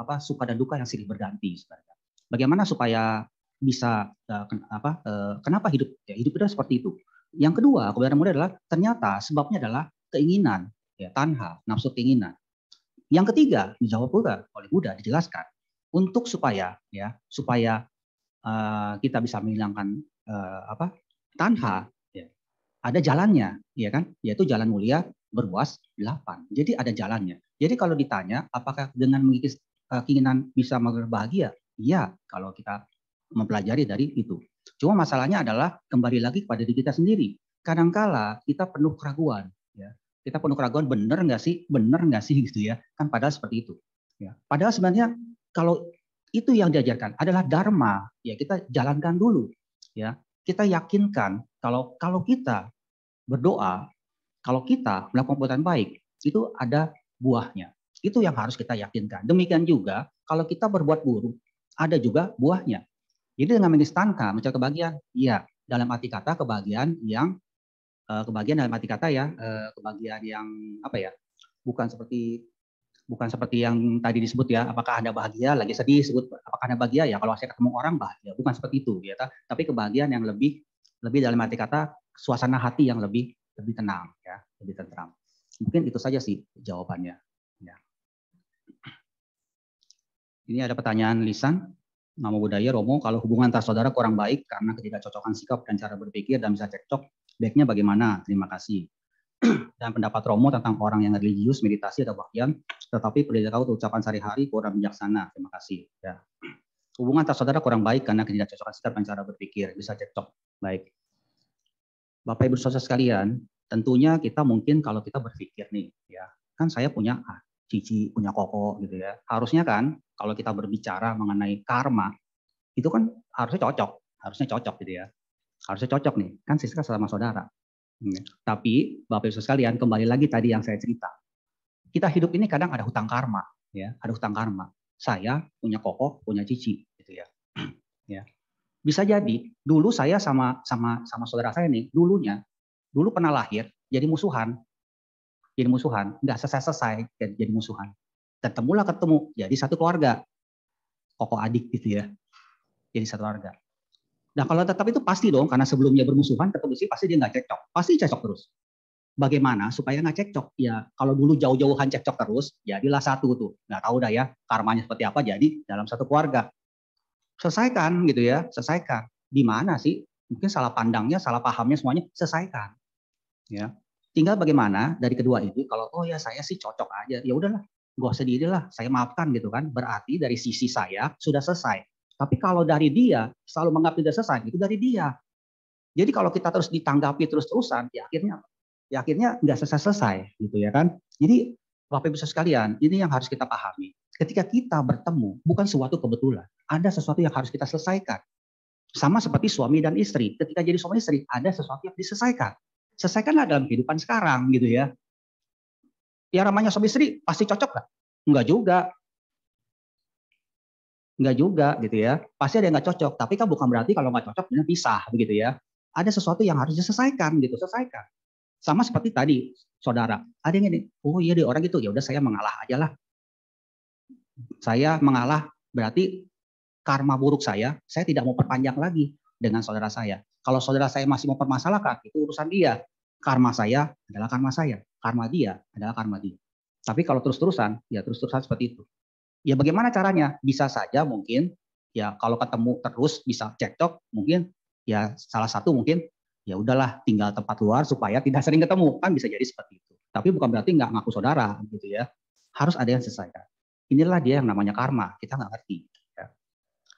[SPEAKER 1] apa suka dan duka yang silih berganti sebenarnya. Bagaimana supaya bisa eh, apa eh, kenapa hidup ya, hidup itu seperti itu. Yang kedua, kebenaran muda adalah ternyata sebabnya adalah keinginan, ya, tanha, nafsu keinginan. Yang ketiga, dijawab pula oleh Buddha dijelaskan untuk supaya ya, supaya uh, kita bisa menghilangkan uh, apa? tanha ya. Ada jalannya, ya kan? Yaitu jalan mulia berluas 8. Jadi ada jalannya. Jadi kalau ditanya apakah dengan mengikis eh, keinginan bisa berbahagia? Iya, kalau kita mempelajari dari itu. Cuma masalahnya adalah kembali lagi kepada diri kita sendiri. Kadangkala kita penuh keraguan, ya. Kita penuh keraguan benar nggak sih, benar nggak sih gitu ya. Kan padahal seperti itu. Ya. Padahal sebenarnya kalau itu yang diajarkan adalah dharma, ya kita jalankan dulu, ya. Kita yakinkan kalau kalau kita berdoa kalau kita melakukan perbuatan baik, itu ada buahnya. Itu yang harus kita yakinkan. Demikian juga kalau kita berbuat buruk, ada juga buahnya. Jadi dengan menistankan mencari kebahagiaan, iya dalam arti kata kebahagiaan yang eh, kebahagiaan dalam arti kata ya eh, kebahagiaan yang apa ya bukan seperti bukan seperti yang tadi disebut ya apakah anda bahagia lagi sedih sebut apakah anda bahagia ya kalau saya ketemu orang bahagia bukan seperti itu ya tapi kebahagiaan yang lebih lebih dalam arti kata suasana hati yang lebih lebih tenang ya, lebih tentram. Mungkin itu saja sih jawabannya. Ya. Ini ada pertanyaan lisan. Nama budaya Romo, kalau hubungan antar saudara kurang baik karena ketidakcocokan sikap dan cara berpikir dan bisa cekcok, baiknya bagaimana? Terima kasih. dan pendapat Romo tentang orang yang religius, meditasi atau bagian, tetapi perlu ucapan sehari-hari kurang bijaksana. Terima kasih. Ya. Hubungan antar saudara kurang baik karena ketidakcocokan sikap dan cara berpikir, bisa cekcok. Baik. Bapak Ibu Saudara sekalian, tentunya kita mungkin kalau kita berpikir nih, ya kan saya punya ah, Cici punya Koko gitu ya. Harusnya kan kalau kita berbicara mengenai karma, itu kan harusnya cocok, harusnya cocok gitu ya. Harusnya cocok nih, kan Siska sama saudara. Hmm. Tapi Bapak Ibu sekalian kembali lagi tadi yang saya cerita. Kita hidup ini kadang ada hutang karma, ya, ada hutang karma. Saya punya koko punya cici, gitu ya. ya. Bisa jadi dulu saya sama sama sama saudara saya nih dulunya dulu pernah lahir jadi musuhan. Jadi musuhan, nggak selesai-selesai jadi, jadi musuhan. Ketemulah ketemu, jadi satu keluarga. Koko adik gitu ya. Jadi satu keluarga. Nah kalau tetap itu pasti dong, karena sebelumnya bermusuhan, ketemu sih pasti dia nggak cekcok. Pasti cekcok terus. Bagaimana supaya nggak cekcok? Ya kalau dulu jauh-jauhan cekcok terus, jadilah satu tuh. Nggak tahu dah ya, karmanya seperti apa, jadi dalam satu keluarga selesaikan gitu ya, selesaikan. Di mana sih? Mungkin salah pandangnya, salah pahamnya semuanya, selesaikan. Ya. Tinggal bagaimana dari kedua ini kalau oh ya saya sih cocok aja, ya udahlah, gue sendiri lah, saya maafkan gitu kan. Berarti dari sisi saya sudah selesai. Tapi kalau dari dia selalu menganggap tidak selesai, itu dari dia. Jadi kalau kita terus ditanggapi terus-terusan, ya akhirnya ya akhirnya nggak selesai-selesai gitu ya kan. Jadi Bapak Ibu sekalian, ini yang harus kita pahami ketika kita bertemu bukan suatu kebetulan. Ada sesuatu yang harus kita selesaikan. Sama seperti suami dan istri. Ketika jadi suami istri, ada sesuatu yang diselesaikan. Selesaikanlah dalam kehidupan sekarang gitu ya. Ya namanya suami istri pasti cocok nggak? Enggak juga. Enggak juga gitu ya. Pasti ada yang enggak cocok. Tapi kan bukan berarti kalau enggak cocok kemudian pisah begitu ya. Ada sesuatu yang harus diselesaikan gitu. Selesaikan. Sama seperti tadi saudara. Ada yang ini, oh iya deh orang gitu, ya udah saya mengalah aja lah saya mengalah berarti karma buruk saya, saya tidak mau perpanjang lagi dengan saudara saya. Kalau saudara saya masih mau permasalahkan, itu urusan dia. Karma saya adalah karma saya, karma dia adalah karma dia. Tapi kalau terus-terusan, ya terus-terusan seperti itu. Ya bagaimana caranya? Bisa saja mungkin ya kalau ketemu terus bisa cekcok, mungkin ya salah satu mungkin ya udahlah tinggal tempat luar supaya tidak sering ketemu kan bisa jadi seperti itu. Tapi bukan berarti nggak ngaku saudara gitu ya. Harus ada yang selesaikan. Inilah dia yang namanya karma. Kita nggak ngerti. Ya.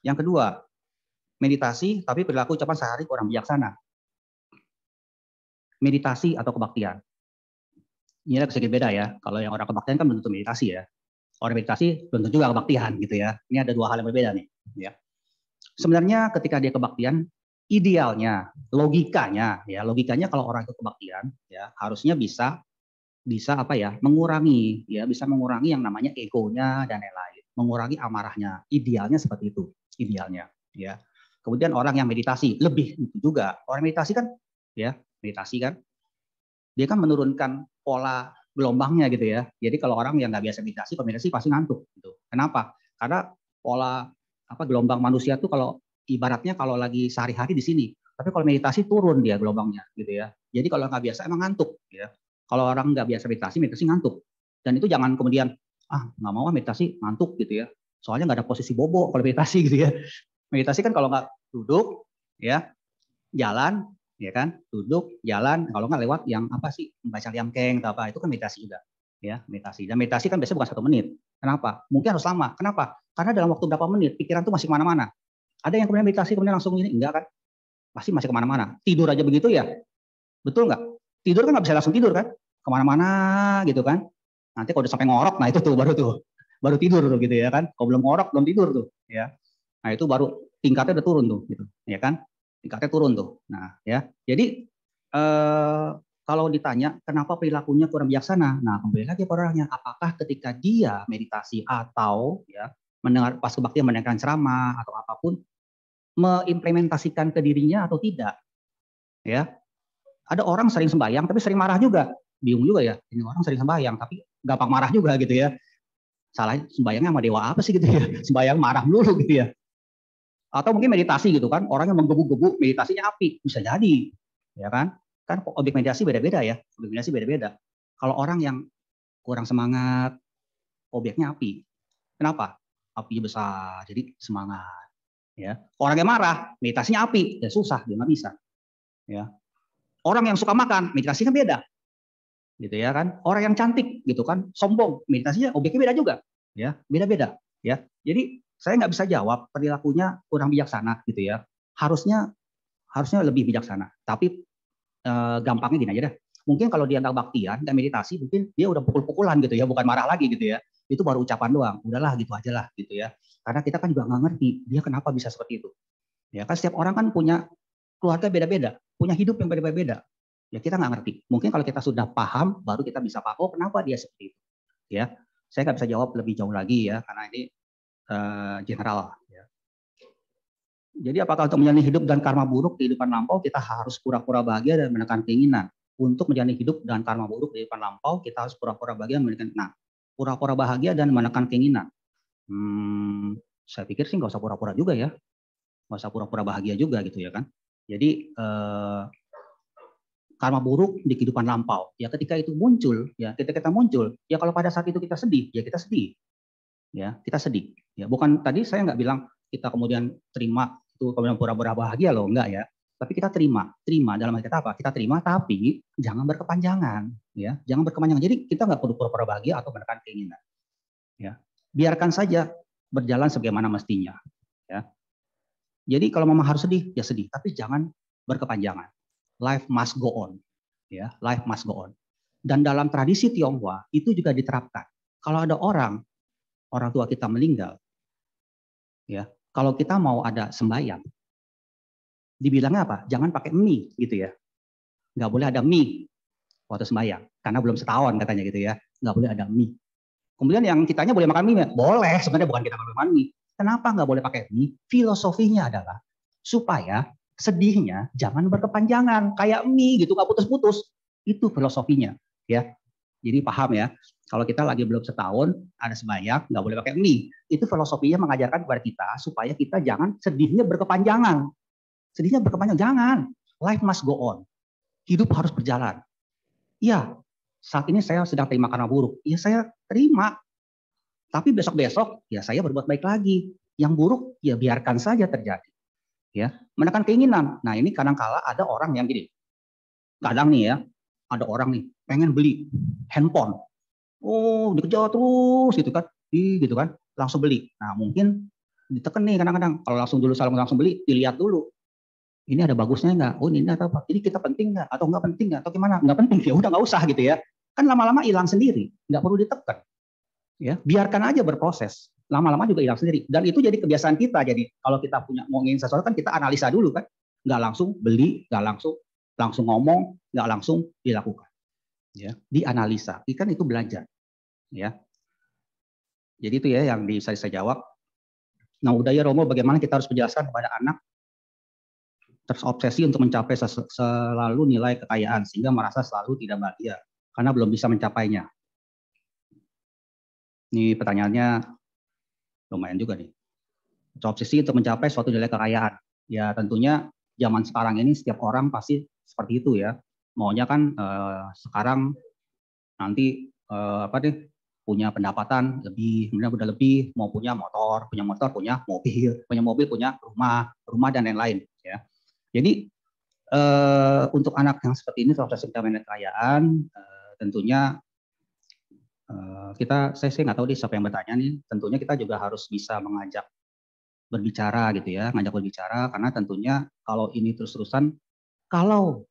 [SPEAKER 1] Yang kedua, meditasi tapi perilaku ucapan sehari orang bijaksana. Meditasi atau kebaktian. Ini ada sedikit beda ya. Kalau yang orang kebaktian kan belum meditasi ya. Orang meditasi belum tentu juga kebaktian gitu ya. Ini ada dua hal yang berbeda nih. Ya. Sebenarnya ketika dia kebaktian, idealnya, logikanya, ya logikanya kalau orang itu kebaktian, ya harusnya bisa bisa apa ya mengurangi ya bisa mengurangi yang namanya egonya dan lain-lain mengurangi amarahnya idealnya seperti itu idealnya ya kemudian orang yang meditasi lebih itu juga orang meditasi kan ya meditasi kan dia kan menurunkan pola gelombangnya gitu ya jadi kalau orang yang nggak biasa meditasi pemirsa meditasi pasti ngantuk gitu kenapa karena pola apa gelombang manusia tuh kalau ibaratnya kalau lagi sehari-hari di sini tapi kalau meditasi turun dia gelombangnya gitu ya jadi kalau nggak biasa emang ngantuk ya kalau orang nggak biasa meditasi, meditasi ngantuk. Dan itu jangan kemudian, ah nggak mau ah meditasi ngantuk gitu ya. Soalnya nggak ada posisi bobo kalau meditasi gitu ya. Meditasi kan kalau nggak duduk, ya jalan, ya kan, duduk, jalan. Kalau nggak lewat yang apa sih, membaca keng atau apa, itu kan meditasi juga. Ya, meditasi. Dan meditasi kan biasanya bukan satu menit. Kenapa? Mungkin harus lama. Kenapa? Karena dalam waktu berapa menit, pikiran tuh masih kemana-mana. Ada yang kemudian meditasi kemudian langsung ini enggak kan? Pasti masih kemana-mana. Tidur aja begitu ya, betul nggak? tidur kan nggak bisa langsung tidur kan kemana-mana gitu kan nanti kalau udah sampai ngorok nah itu tuh baru tuh baru tidur tuh gitu ya kan kalau belum ngorok belum tidur tuh ya nah itu baru tingkatnya udah turun tuh gitu ya kan tingkatnya turun tuh nah ya jadi eh, kalau ditanya kenapa perilakunya kurang bijaksana, nah kembali lagi orangnya, apakah ketika dia meditasi atau ya mendengar pas kebaktian mendengarkan ceramah atau apapun mengimplementasikan ke dirinya atau tidak, ya ada orang sering sembahyang tapi sering marah juga. Bingung juga ya, ini orang sering sembahyang tapi gampang marah juga gitu ya. Salah sembahyangnya sama dewa apa sih gitu ya? Sembahyang marah dulu gitu ya. Atau mungkin meditasi gitu kan, Orang yang menggebu-gebu, meditasinya api, bisa jadi. Ya kan? Kan objek meditasi beda-beda ya, objek meditasi beda-beda. Kalau orang yang kurang semangat, objeknya api. Kenapa? Api besar, jadi semangat. Ya, orang yang marah, meditasinya api, ya susah, dia nggak bisa. Ya, Orang yang suka makan, meditasi kan beda. Gitu ya kan. Orang yang cantik gitu kan, sombong, meditasinya objeknya beda juga. Ya, beda-beda. Ya, jadi saya nggak bisa jawab perilakunya kurang bijaksana gitu ya. Harusnya harusnya lebih bijaksana. Tapi eh, gampangnya gini aja deh. Mungkin kalau dia nggak baktian dan meditasi, mungkin dia udah pukul-pukulan gitu ya, bukan marah lagi gitu ya. Itu baru ucapan doang. Udahlah gitu aja lah gitu ya. Karena kita kan juga nggak ngerti dia kenapa bisa seperti itu. Ya kan setiap orang kan punya keluarga beda-beda, punya hidup yang berbeda beda Ya kita nggak ngerti. Mungkin kalau kita sudah paham, baru kita bisa paham. Oh kenapa dia seperti itu? Ya, saya nggak bisa jawab lebih jauh lagi ya, karena ini uh, general. Ya. Jadi apakah untuk menjalani hidup dan karma buruk di depan lampau kita harus pura-pura bahagia dan menekan keinginan? Untuk menjalani hidup dan karma buruk di depan lampau kita harus pura-pura bahagia dan menekan nah, pura-pura bahagia dan menekan keinginan. Hmm, saya pikir sih nggak usah pura-pura juga ya, nggak usah pura-pura bahagia juga gitu ya kan? Jadi eh, karma buruk di kehidupan lampau. Ya ketika itu muncul, ya ketika kita muncul, ya kalau pada saat itu kita sedih, ya kita sedih. Ya, kita sedih. Ya, bukan tadi saya nggak bilang kita kemudian terima itu kemudian pura-pura bahagia loh, enggak ya. Tapi kita terima, terima dalam hal kita apa? Kita terima tapi jangan berkepanjangan, ya. Jangan berkepanjangan. Jadi kita nggak perlu pura-pura bahagia atau menekan keinginan. Ya. Biarkan saja berjalan sebagaimana mestinya, ya. Jadi kalau mama harus sedih, ya sedih, tapi jangan berkepanjangan. Life must go on. Ya, life must go on. Dan dalam tradisi Tionghoa itu juga diterapkan. Kalau ada orang orang tua kita meninggal, ya, kalau kita mau ada sembahyang, dibilangnya apa? Jangan pakai mie gitu ya. Nggak boleh ada mie waktu sembahyang karena belum setahun katanya gitu ya. Nggak boleh ada mie. Kemudian yang kitanya boleh makan mie, boleh sebenarnya bukan kita boleh makan mie, Kenapa nggak boleh pakai mie? Filosofinya adalah supaya sedihnya jangan berkepanjangan kayak mie gitu nggak putus-putus. Itu filosofinya ya. Jadi paham ya. Kalau kita lagi belum setahun ada sebanyak nggak boleh pakai mie. Itu filosofinya mengajarkan kepada kita supaya kita jangan sedihnya berkepanjangan. Sedihnya berkepanjangan jangan. Life must go on. Hidup harus berjalan. Iya, saat ini saya sedang terima karena buruk. Ya saya terima tapi besok-besok ya saya berbuat baik lagi. Yang buruk ya biarkan saja terjadi. Ya, menekan keinginan. Nah, ini kadang-kala ada orang yang gini. Kadang nih ya, ada orang nih pengen beli handphone. Oh, dikejar terus gitu kan. Di gitu kan, langsung beli. Nah, mungkin ditekan nih kadang-kadang kalau langsung dulu salam langsung beli, dilihat dulu. Ini ada bagusnya nggak? Oh, ini ada apa? Ini kita penting nggak? Atau nggak penting nggak? Atau gimana? Nggak penting ya udah nggak usah gitu ya. Kan lama-lama hilang sendiri, nggak perlu ditekan ya biarkan aja berproses lama-lama juga hilang sendiri dan itu jadi kebiasaan kita jadi kalau kita punya mau ingin sesuatu kan kita analisa dulu kan nggak langsung beli nggak langsung langsung ngomong nggak langsung dilakukan ya dianalisa ikan itu belajar ya jadi itu ya yang bisa saya jawab nah udah ya Romo bagaimana kita harus menjelaskan kepada anak terobsesi untuk mencapai selalu nilai kekayaan sehingga merasa selalu tidak bahagia karena belum bisa mencapainya ini pertanyaannya lumayan juga nih. Obsesi untuk mencapai suatu nilai kekayaan. Ya tentunya zaman sekarang ini setiap orang pasti seperti itu ya. Maunya kan eh, sekarang nanti eh, apa deh punya pendapatan lebih, kemudian udah lebih mau punya motor, punya motor, punya mobil, punya mobil, punya rumah, rumah dan lain-lain ya. Jadi eh, untuk anak yang seperti ini proses pencapaian kekayaan eh, tentunya Eh, kita saya sih nggak tahu di siapa yang bertanya nih tentunya kita juga harus bisa mengajak berbicara gitu ya ngajak berbicara karena tentunya kalau ini terus terusan kalau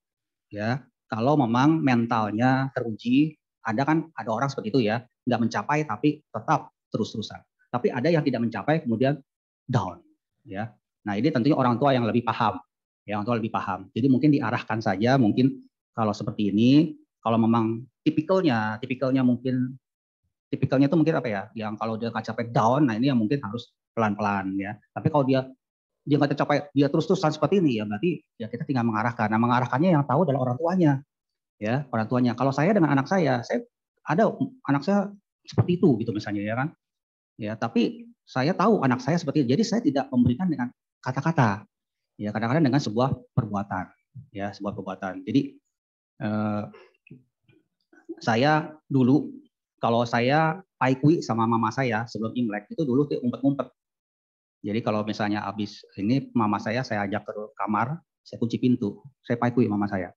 [SPEAKER 1] ya kalau memang mentalnya teruji ada kan ada orang seperti itu ya nggak mencapai tapi tetap terus terusan tapi ada yang tidak mencapai kemudian down ya nah ini tentunya orang tua yang lebih paham ya orang tua lebih paham jadi mungkin diarahkan saja mungkin kalau seperti ini kalau memang tipikalnya tipikalnya mungkin tipikalnya itu mungkin apa ya? Yang kalau dia nggak capek down, nah ini yang mungkin harus pelan-pelan ya. Tapi kalau dia dia nggak tercapai, dia terus-terusan seperti ini ya berarti ya kita tinggal mengarahkan. Nah mengarahkannya yang tahu adalah orang tuanya, ya orang tuanya. Kalau saya dengan anak saya, saya ada anak saya seperti itu gitu misalnya ya kan. Ya tapi saya tahu anak saya seperti itu, jadi saya tidak memberikan dengan kata-kata, ya kadang-kadang dengan sebuah perbuatan, ya sebuah perbuatan. Jadi eh, saya dulu kalau saya paikwi sama mama saya sebelum Imlek itu dulu tuh umpet-umpet. Jadi kalau misalnya habis ini mama saya saya ajak ke kamar, saya kunci pintu, saya paikwi mama saya.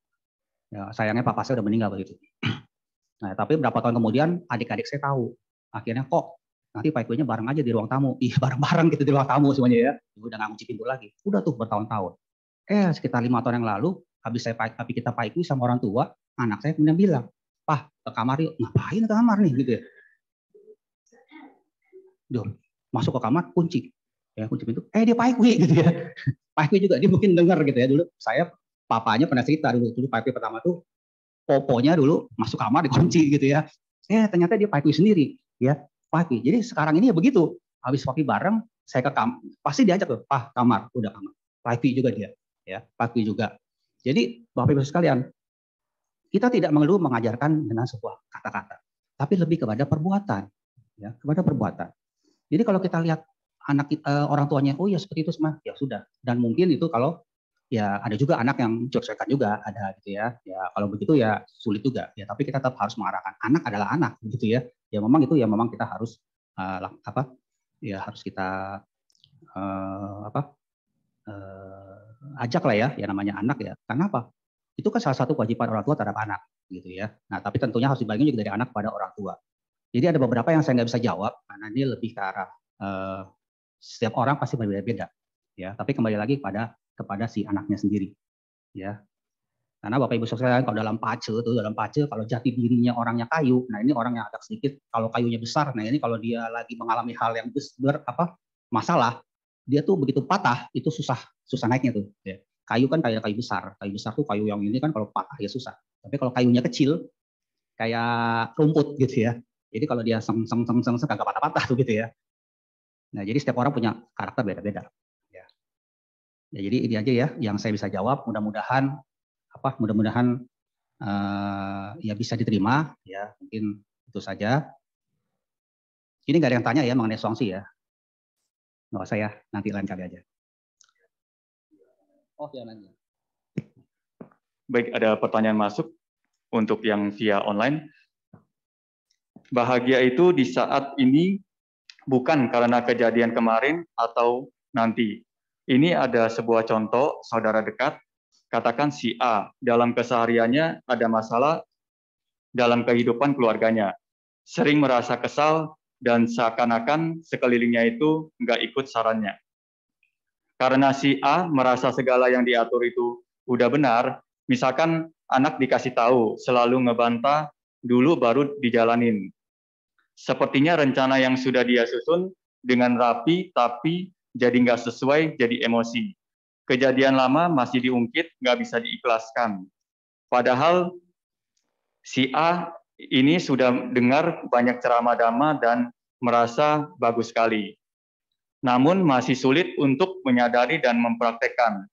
[SPEAKER 1] Ya, sayangnya papa saya udah meninggal begitu. Nah, tapi berapa tahun kemudian adik-adik saya tahu. Akhirnya kok nanti paikunya bareng aja di ruang tamu. Ih, iya, bareng-bareng gitu di ruang tamu semuanya ya. Udah nggak kunci pintu lagi. Udah tuh bertahun-tahun. Eh, sekitar lima tahun yang lalu, habis saya tapi kita paikui sama orang tua, anak saya kemudian bilang, ke kamar yuk ngapain ke kamar nih gitu ya Duh, masuk ke kamar kunci ya kunci pintu eh dia Pak gitu ya Pak juga dia mungkin dengar gitu ya dulu saya papanya pernah cerita dulu dulu Pak pertama tuh poponya dulu masuk kamar dikunci gitu ya eh ternyata dia Pak sendiri ya Pak jadi sekarang ini ya begitu habis Pak bareng saya ke kamar pasti diajak tuh Pak kamar udah kamar Pak juga dia ya Pak juga jadi Bapak Ibu sekalian kita tidak mengeluh mengajarkan dengan sebuah kata-kata, tapi lebih kepada perbuatan, ya, kepada perbuatan. Jadi kalau kita lihat anak uh, orang tuanya, oh ya seperti itu semua, ya sudah. Dan mungkin itu kalau ya ada juga anak yang cursekan juga ada gitu ya ya kalau begitu ya sulit juga ya tapi kita tetap harus mengarahkan anak adalah anak gitu ya ya memang itu ya memang kita harus uh, apa ya harus kita uh, apa uh, ajak lah ya ya namanya anak ya karena apa itu kan salah satu kewajiban orang tua terhadap anak, gitu ya. Nah, tapi tentunya harus dibagi juga dari anak kepada orang tua. Jadi ada beberapa yang saya nggak bisa jawab karena ini lebih ke arah eh, setiap orang pasti berbeda-beda, ya. Tapi kembali lagi kepada kepada si anaknya sendiri, ya. Karena Bapak Ibu sekalian kalau dalam pace itu dalam pace kalau jati dirinya orangnya kayu, nah ini orang yang agak sedikit kalau kayunya besar, nah ini kalau dia lagi mengalami hal yang besar apa masalah, dia tuh begitu patah itu susah susah naiknya tuh. Ya kayu kan kayak kayu besar. Kayu besar tuh kayu yang ini kan kalau patah ya susah. Tapi kalau kayunya kecil, kayak rumput gitu ya. Jadi kalau dia seng seng seng seng, seng kagak patah-patah tuh gitu ya. Nah, jadi setiap orang punya karakter beda-beda. Ya. ya. Jadi ini aja ya yang saya bisa jawab. Mudah-mudahan apa? Mudah-mudahan uh, ya bisa diterima. Ya, mungkin itu saja. Ini nggak ada yang tanya ya mengenai songsi ya. Nggak usah ya, nanti lain kali
[SPEAKER 2] aja. Oh, ya lanjut. Baik, ada pertanyaan masuk untuk yang via online. Bahagia itu di saat ini bukan karena kejadian kemarin atau nanti. Ini ada sebuah contoh saudara dekat, katakan si A dalam kesehariannya ada masalah dalam kehidupan keluarganya. Sering merasa kesal dan seakan-akan sekelilingnya itu nggak ikut sarannya. Karena si A merasa segala yang diatur itu udah benar, misalkan anak dikasih tahu, selalu ngebantah, dulu baru dijalanin. Sepertinya rencana yang sudah dia susun dengan rapi, tapi jadi nggak sesuai, jadi emosi. Kejadian lama masih diungkit, nggak bisa diikhlaskan. Padahal si A ini sudah dengar banyak ceramah dama dan merasa bagus sekali namun masih sulit untuk menyadari dan mempraktekkan.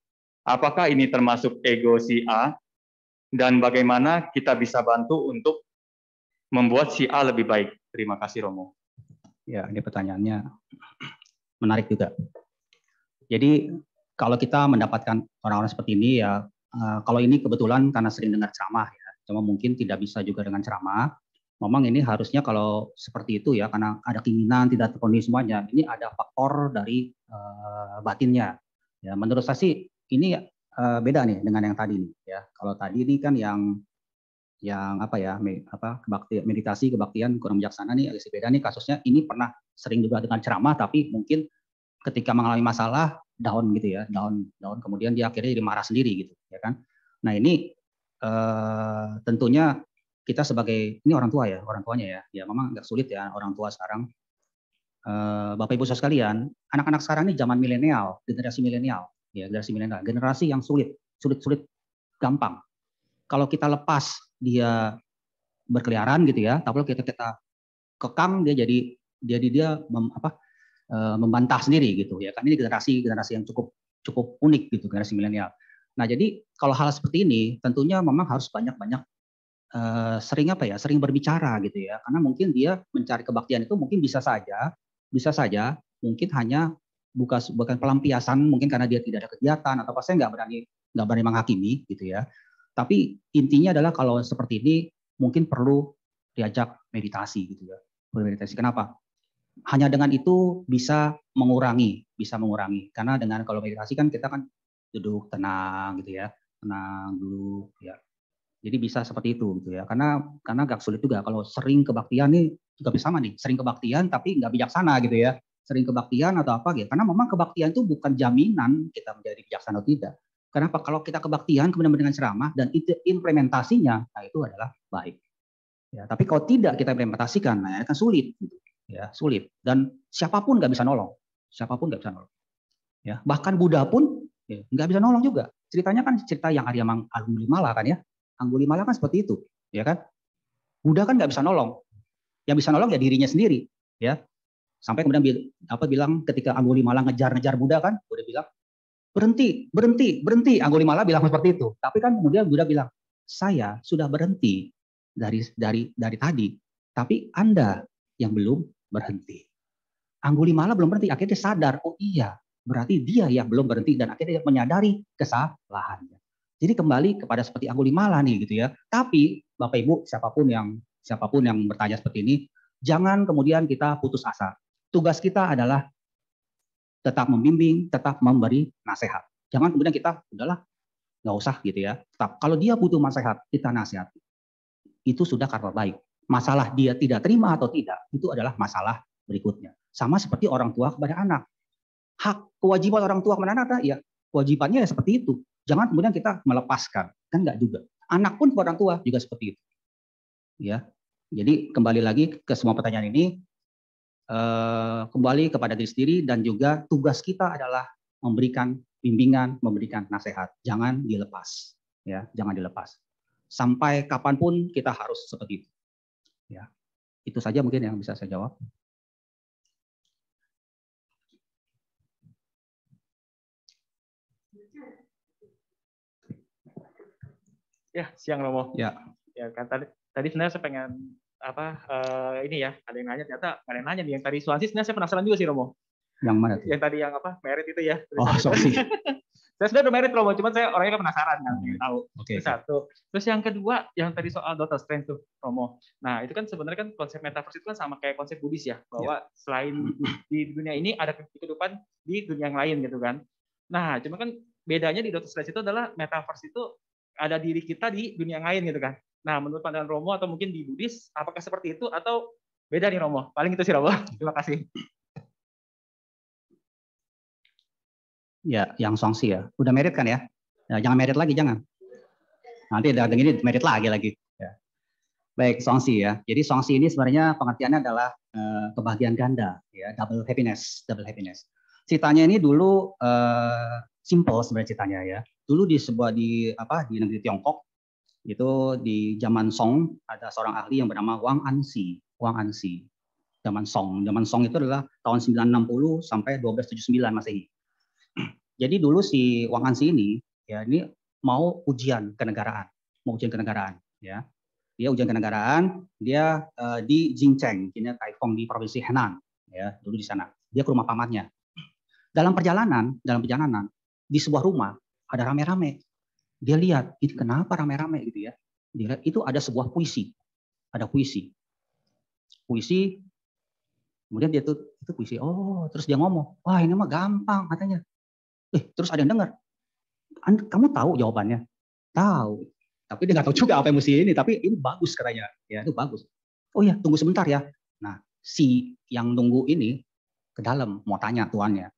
[SPEAKER 2] Apakah ini termasuk ego si A? Dan bagaimana kita bisa bantu untuk membuat si A lebih baik? Terima kasih Romo.
[SPEAKER 1] Ya, ini pertanyaannya menarik juga. Jadi kalau kita mendapatkan orang-orang seperti ini ya, eh, kalau ini kebetulan karena sering dengar ceramah ya, cuma mungkin tidak bisa juga dengan ceramah, memang ini harusnya kalau seperti itu ya karena ada keinginan tidak terpenuhi semuanya ini ada faktor dari uh, batinnya ya menurut saya sih ini uh, beda nih dengan yang tadi nih ya kalau tadi ini kan yang yang apa ya me, apa kebakti, meditasi kebaktian kurang bijaksana nih agak beda nih kasusnya ini pernah sering juga dengan ceramah tapi mungkin ketika mengalami masalah down gitu ya down down kemudian dia akhirnya jadi marah sendiri gitu ya kan nah ini uh, tentunya kita sebagai ini orang tua ya, orang tuanya ya. Ya memang nggak sulit ya orang tua sekarang. Uh, Bapak Ibu saya sekalian, anak-anak sekarang ini zaman milenial, generasi milenial, ya generasi milenial, generasi yang sulit, sulit-sulit gampang. Kalau kita lepas dia berkeliaran gitu ya, tapi kalau kita kita kekang dia jadi jadi dia mem, apa uh, membantah sendiri gitu ya. Kan ini generasi generasi yang cukup cukup unik gitu generasi milenial. Nah, jadi kalau hal seperti ini tentunya memang harus banyak-banyak Eh, sering apa ya sering berbicara gitu ya karena mungkin dia mencari kebaktian itu mungkin bisa saja bisa saja mungkin hanya buka bukan pelampiasan mungkin karena dia tidak ada kegiatan atau saya nggak berani nggak berani menghakimi gitu ya tapi intinya adalah kalau seperti ini mungkin perlu diajak meditasi gitu ya bermeditasi kenapa hanya dengan itu bisa mengurangi bisa mengurangi karena dengan kalau meditasi kan kita kan duduk tenang gitu ya tenang dulu ya jadi bisa seperti itu gitu ya. Karena karena agak sulit juga kalau sering kebaktian nih juga bisa sama nih, sering kebaktian tapi nggak bijaksana gitu ya. Sering kebaktian atau apa gitu. Karena memang kebaktian itu bukan jaminan kita menjadi bijaksana atau tidak. Kenapa? Kalau kita kebaktian kemudian dengan ceramah dan itu implementasinya, nah itu adalah baik. Ya, tapi kalau tidak kita implementasikan, nah kan sulit, gitu. ya sulit. Dan siapapun nggak bisa nolong, siapapun nggak bisa nolong. Ya, bahkan Buddha pun ya, nggak bisa nolong juga. Ceritanya kan cerita yang Arya Mang Agung Limala kan ya, malah kan seperti itu, ya kan? Buddha kan nggak bisa nolong. Yang bisa nolong ya dirinya sendiri, ya. Sampai kemudian apa bilang ketika malah ngejar-ngejar Buddha kan, Buddha bilang berhenti, berhenti, berhenti. malah bilang seperti itu. Tapi kan kemudian Buddha bilang, saya sudah berhenti dari dari dari tadi, tapi Anda yang belum berhenti. malah belum berhenti, akhirnya dia sadar, oh iya, berarti dia yang belum berhenti dan akhirnya dia menyadari kesalahannya. Jadi kembali kepada seperti Anggulimala nih gitu ya. Tapi Bapak Ibu siapapun yang siapapun yang bertanya seperti ini, jangan kemudian kita putus asa. Tugas kita adalah tetap membimbing, tetap memberi nasihat. Jangan kemudian kita udahlah nggak usah gitu ya. Tetap kalau dia butuh nasihat, kita nasihat. Itu sudah karena baik. Masalah dia tidak terima atau tidak itu adalah masalah berikutnya. Sama seperti orang tua kepada anak. Hak kewajiban orang tua kepada anak ya kewajibannya ya seperti itu Jangan kemudian kita melepaskan, kan nggak juga. Anak pun ke orang tua juga seperti itu. Ya. Jadi kembali lagi ke semua pertanyaan ini, eh, kembali kepada diri sendiri dan juga tugas kita adalah memberikan bimbingan, memberikan nasihat. Jangan dilepas, ya, jangan dilepas. Sampai kapanpun kita harus seperti itu. Ya, itu saja mungkin yang bisa
[SPEAKER 2] saya jawab. Ya, siang Romo. Ya. Ya kan tadi tadi sebenarnya saya pengen apa uh, ini ya ada yang nanya ternyata ada yang nanya nih yang tadi Swansea sebenarnya saya penasaran juga sih Romo. Yang mana? Yang tadi yang apa merit itu ya. Oh sorry. saya sudah merit Romo, cuma saya orangnya penasaran kan, hmm. tahu. Okay. satu. Terus yang kedua yang tadi soal Doctor Strange tuh Romo. Nah itu kan sebenarnya kan konsep metaverse itu kan sama kayak konsep Buddhis ya bahwa ya. selain di dunia ini ada kehidupan di dunia yang lain gitu kan. Nah, cuma kan bedanya di Doctor Strange itu adalah metaverse itu ada diri kita di dunia yang lain gitu kan. Nah, menurut pandangan Romo atau mungkin di Buddhis, apakah seperti itu atau beda nih Romo? Paling itu sih Romo. Terima kasih.
[SPEAKER 1] Ya, yang songsi ya. Udah merit kan ya? ya jangan merit lagi, jangan. Nanti ada ini merit lagi lagi. Ya. Baik, songsi ya. Jadi songsi ini sebenarnya pengertiannya adalah eh, kebahagiaan ganda, ya double happiness, double happiness. Ceritanya ini dulu eh, Simpel sebenarnya ceritanya ya. Dulu di sebuah di apa di negeri Tiongkok itu di zaman Song ada seorang ahli yang bernama Wang Ansi. Wang Ansi. Zaman Song. Zaman Song itu adalah tahun 960 sampai 1279 Masehi. Jadi dulu si Wang Ansi ini ya ini mau ujian kenegaraan, mau ujian kenegaraan ya. Dia ujian kenegaraan, dia uh, di Jingcheng, kini Taifong di provinsi Henan ya, dulu di sana. Dia ke rumah pamannya. Dalam perjalanan, dalam perjalanan di sebuah rumah ada rame-rame. Dia lihat, ini kenapa rame-rame gitu ya? Dia lihat, itu ada sebuah puisi. Ada puisi. Puisi kemudian dia tuh itu puisi. Oh, terus dia ngomong, "Wah, ini mah gampang," katanya. Eh, terus ada yang dengar. Kamu tahu jawabannya? Tahu. Tapi dia nggak tahu juga apa yang mesti ini, tapi ini bagus katanya. Ya, itu bagus. Oh ya, tunggu sebentar ya. Nah, si yang nunggu ini ke dalam mau tanya tuannya.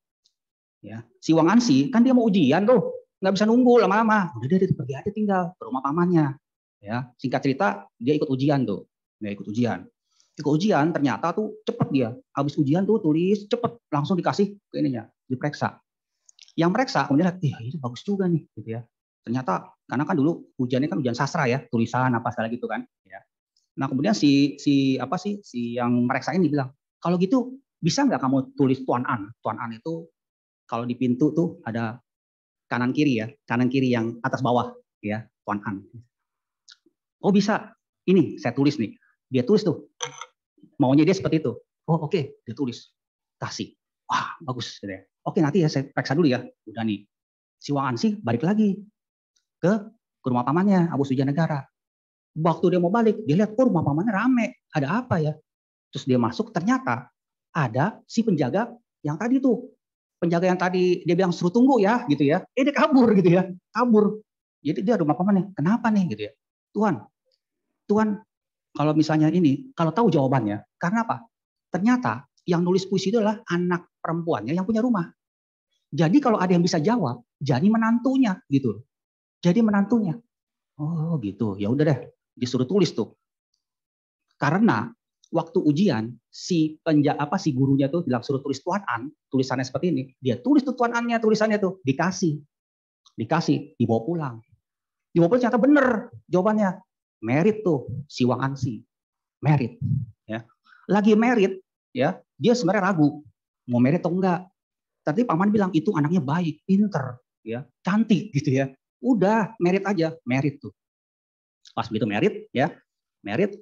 [SPEAKER 1] Ya. Si Wang Ansi kan dia mau ujian tuh, nggak bisa nunggu lama-lama. Udah dia pergi aja tinggal ke rumah pamannya. Ya, singkat cerita dia ikut ujian tuh, dia ikut ujian. Ikut ujian ternyata tuh cepet dia. Habis ujian tuh tulis cepet langsung dikasih ke ininya, diperiksa. Yang meriksa kemudian lihat, iya eh, itu bagus juga nih, gitu ya. Ternyata karena kan dulu ujiannya kan ujian sastra ya, tulisan apa segala gitu kan. Ya. Nah kemudian si si apa sih si yang meriksa ini bilang, kalau gitu bisa nggak kamu tulis Tuan An? Tuan An itu kalau di pintu tuh ada kanan kiri ya, kanan kiri yang atas bawah ya, Kuan An. Oh bisa, ini saya tulis nih. Dia tulis tuh, maunya dia seperti itu. Oh oke, okay. dia tulis, kasih. Wah bagus, gitu ya. Oke okay, nanti ya saya periksa dulu ya. Udah nih, si Wang An sih balik lagi ke, ke rumah pamannya Abu Sujanegara. Waktu dia mau balik, dia lihat oh rumah pamannya rame, ada apa ya? Terus dia masuk, ternyata ada si penjaga yang tadi tuh penjaga yang tadi dia bilang suruh tunggu ya gitu ya eh dia kabur gitu ya kabur jadi dia rumah paman nih kenapa nih gitu ya Tuhan Tuhan kalau misalnya ini kalau tahu jawabannya karena apa ternyata yang nulis puisi itu adalah anak perempuannya yang punya rumah jadi kalau ada yang bisa jawab jadi menantunya gitu jadi menantunya oh gitu ya udah deh disuruh tulis tuh karena waktu ujian si penja apa si gurunya tuh bilang suruh tulis tuan an tulisannya seperti ini dia tulis tuh tuan annya tulisannya tuh dikasih dikasih dibawa pulang dibawa pulang ternyata bener jawabannya merit tuh si Wang Ansi merit ya lagi merit ya dia sebenarnya ragu mau merit atau enggak tapi paman bilang itu anaknya baik pinter ya cantik gitu ya udah merit aja merit tuh pas begitu merit ya merit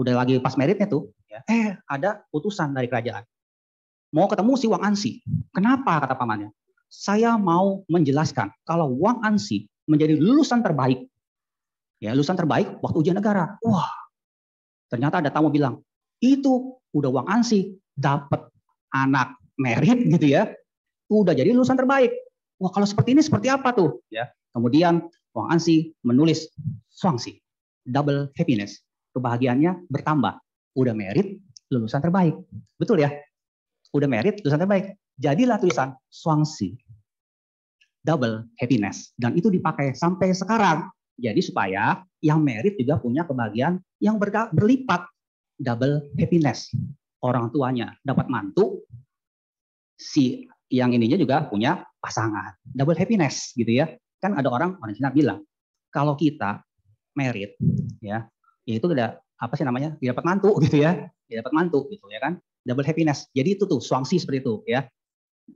[SPEAKER 1] udah lagi pas meritnya tuh, ya, eh ada putusan dari kerajaan. Mau ketemu si Wang Ansi. Kenapa kata pamannya? Saya mau menjelaskan kalau Wang Ansi menjadi lulusan terbaik. Ya, lulusan terbaik waktu ujian negara. Wah. Ternyata ada tamu bilang, "Itu udah Wang Ansi dapat anak merit gitu ya. Udah jadi lulusan terbaik." Wah, kalau seperti ini seperti apa tuh? Ya. Kemudian Wang Ansi menulis Suangsi, double happiness kebahagiaannya bertambah. Udah merit, lulusan terbaik. Betul ya? Udah merit, lulusan terbaik. Jadilah tulisan Swangsi. double happiness. Dan itu dipakai sampai sekarang. Jadi supaya yang merit juga punya kebahagiaan yang berlipat double happiness. Orang tuanya dapat mantu, si yang ininya juga punya pasangan. Double happiness gitu ya. Kan ada orang, orang Cina bilang, kalau kita merit ya ya itu udah apa sih namanya dia dapat mantu gitu ya dia dapat mantu gitu ya kan double happiness jadi itu tuh swangsi seperti itu ya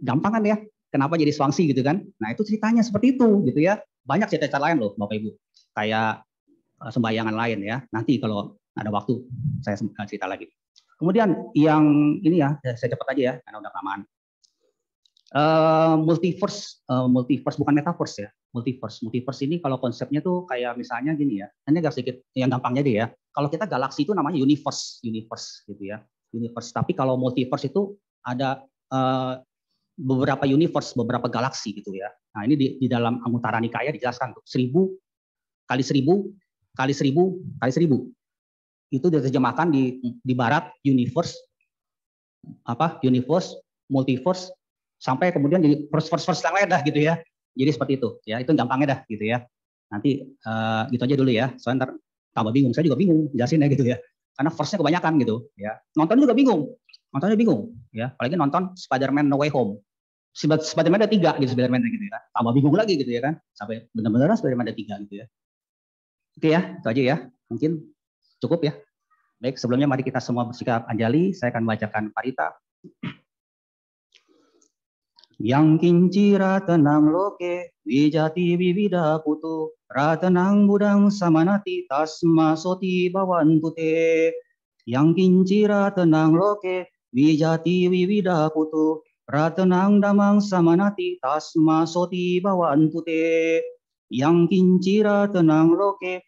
[SPEAKER 1] gampang kan ya kenapa jadi swangsi gitu kan nah itu ceritanya seperti itu gitu ya banyak cerita-cerita lain loh bapak ibu kayak eh, sembayangan lain ya nanti kalau ada waktu saya eh, cerita lagi kemudian yang ini ya, ya saya cepat aja ya karena udah kelamaan uh, multiverse uh, multiverse bukan metaverse ya multiverse. Multiverse ini kalau konsepnya tuh kayak misalnya gini ya, ini agak sedikit yang gampangnya deh ya. Kalau kita galaksi itu namanya universe, universe gitu ya, universe. Tapi kalau multiverse itu ada uh, beberapa universe, beberapa galaksi gitu ya. Nah ini di, di dalam Anguttara Nikaya dijelaskan tuh seribu kali seribu kali seribu kali seribu itu diterjemahkan di di Barat universe apa universe multiverse sampai kemudian jadi first first first yang lain dah gitu ya jadi seperti itu ya, itu gampangnya dah gitu ya. Nanti uh, gitu aja dulu ya. Soalnya ntar tambah bingung, saya juga bingung jelasin ya gitu ya. Karena firstnya kebanyakan gitu ya. Nonton juga bingung, nontonnya bingung ya. Apalagi nonton Spider-Man No Way Home. Spider-Man ada tiga gitu Spider-Man gitu ya. Tambah bingung lagi gitu ya kan. Sampai benar-benar Spider-Man ada tiga gitu ya. Oke ya, itu aja ya. Mungkin cukup ya. Baik, sebelumnya mari kita semua bersikap anjali. Saya akan bacakan parita. Yang kinci ratenang loke, wijati vivida putu, ratenang budang samanati tasma soti pute. Yang kinci ratenang loke, wijati vivida putu, ratenang damang samanati tasma soti pute. Yang kinci ratenang loke,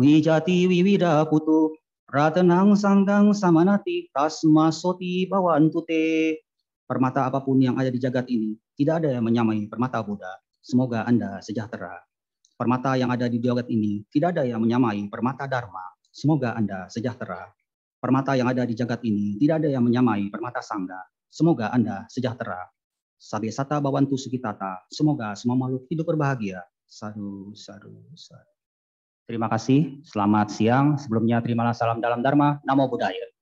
[SPEAKER 1] wijati vivida putu, ratenang sanggang samanati tasma soti pute permata apapun yang ada di jagat ini, tidak ada yang menyamai permata Buddha. Semoga Anda sejahtera. Permata yang ada di jagat ini, tidak ada yang menyamai permata Dharma. Semoga Anda sejahtera. Permata yang ada di jagat ini, tidak ada yang menyamai permata Sangga. Semoga Anda sejahtera. Sabi sata bawantu sukitata. Semoga semua makhluk hidup berbahagia. Sadu, sadu, sadu. Terima kasih.
[SPEAKER 2] Selamat siang. Sebelumnya terimalah salam dalam Dharma. Namo Buddhaya.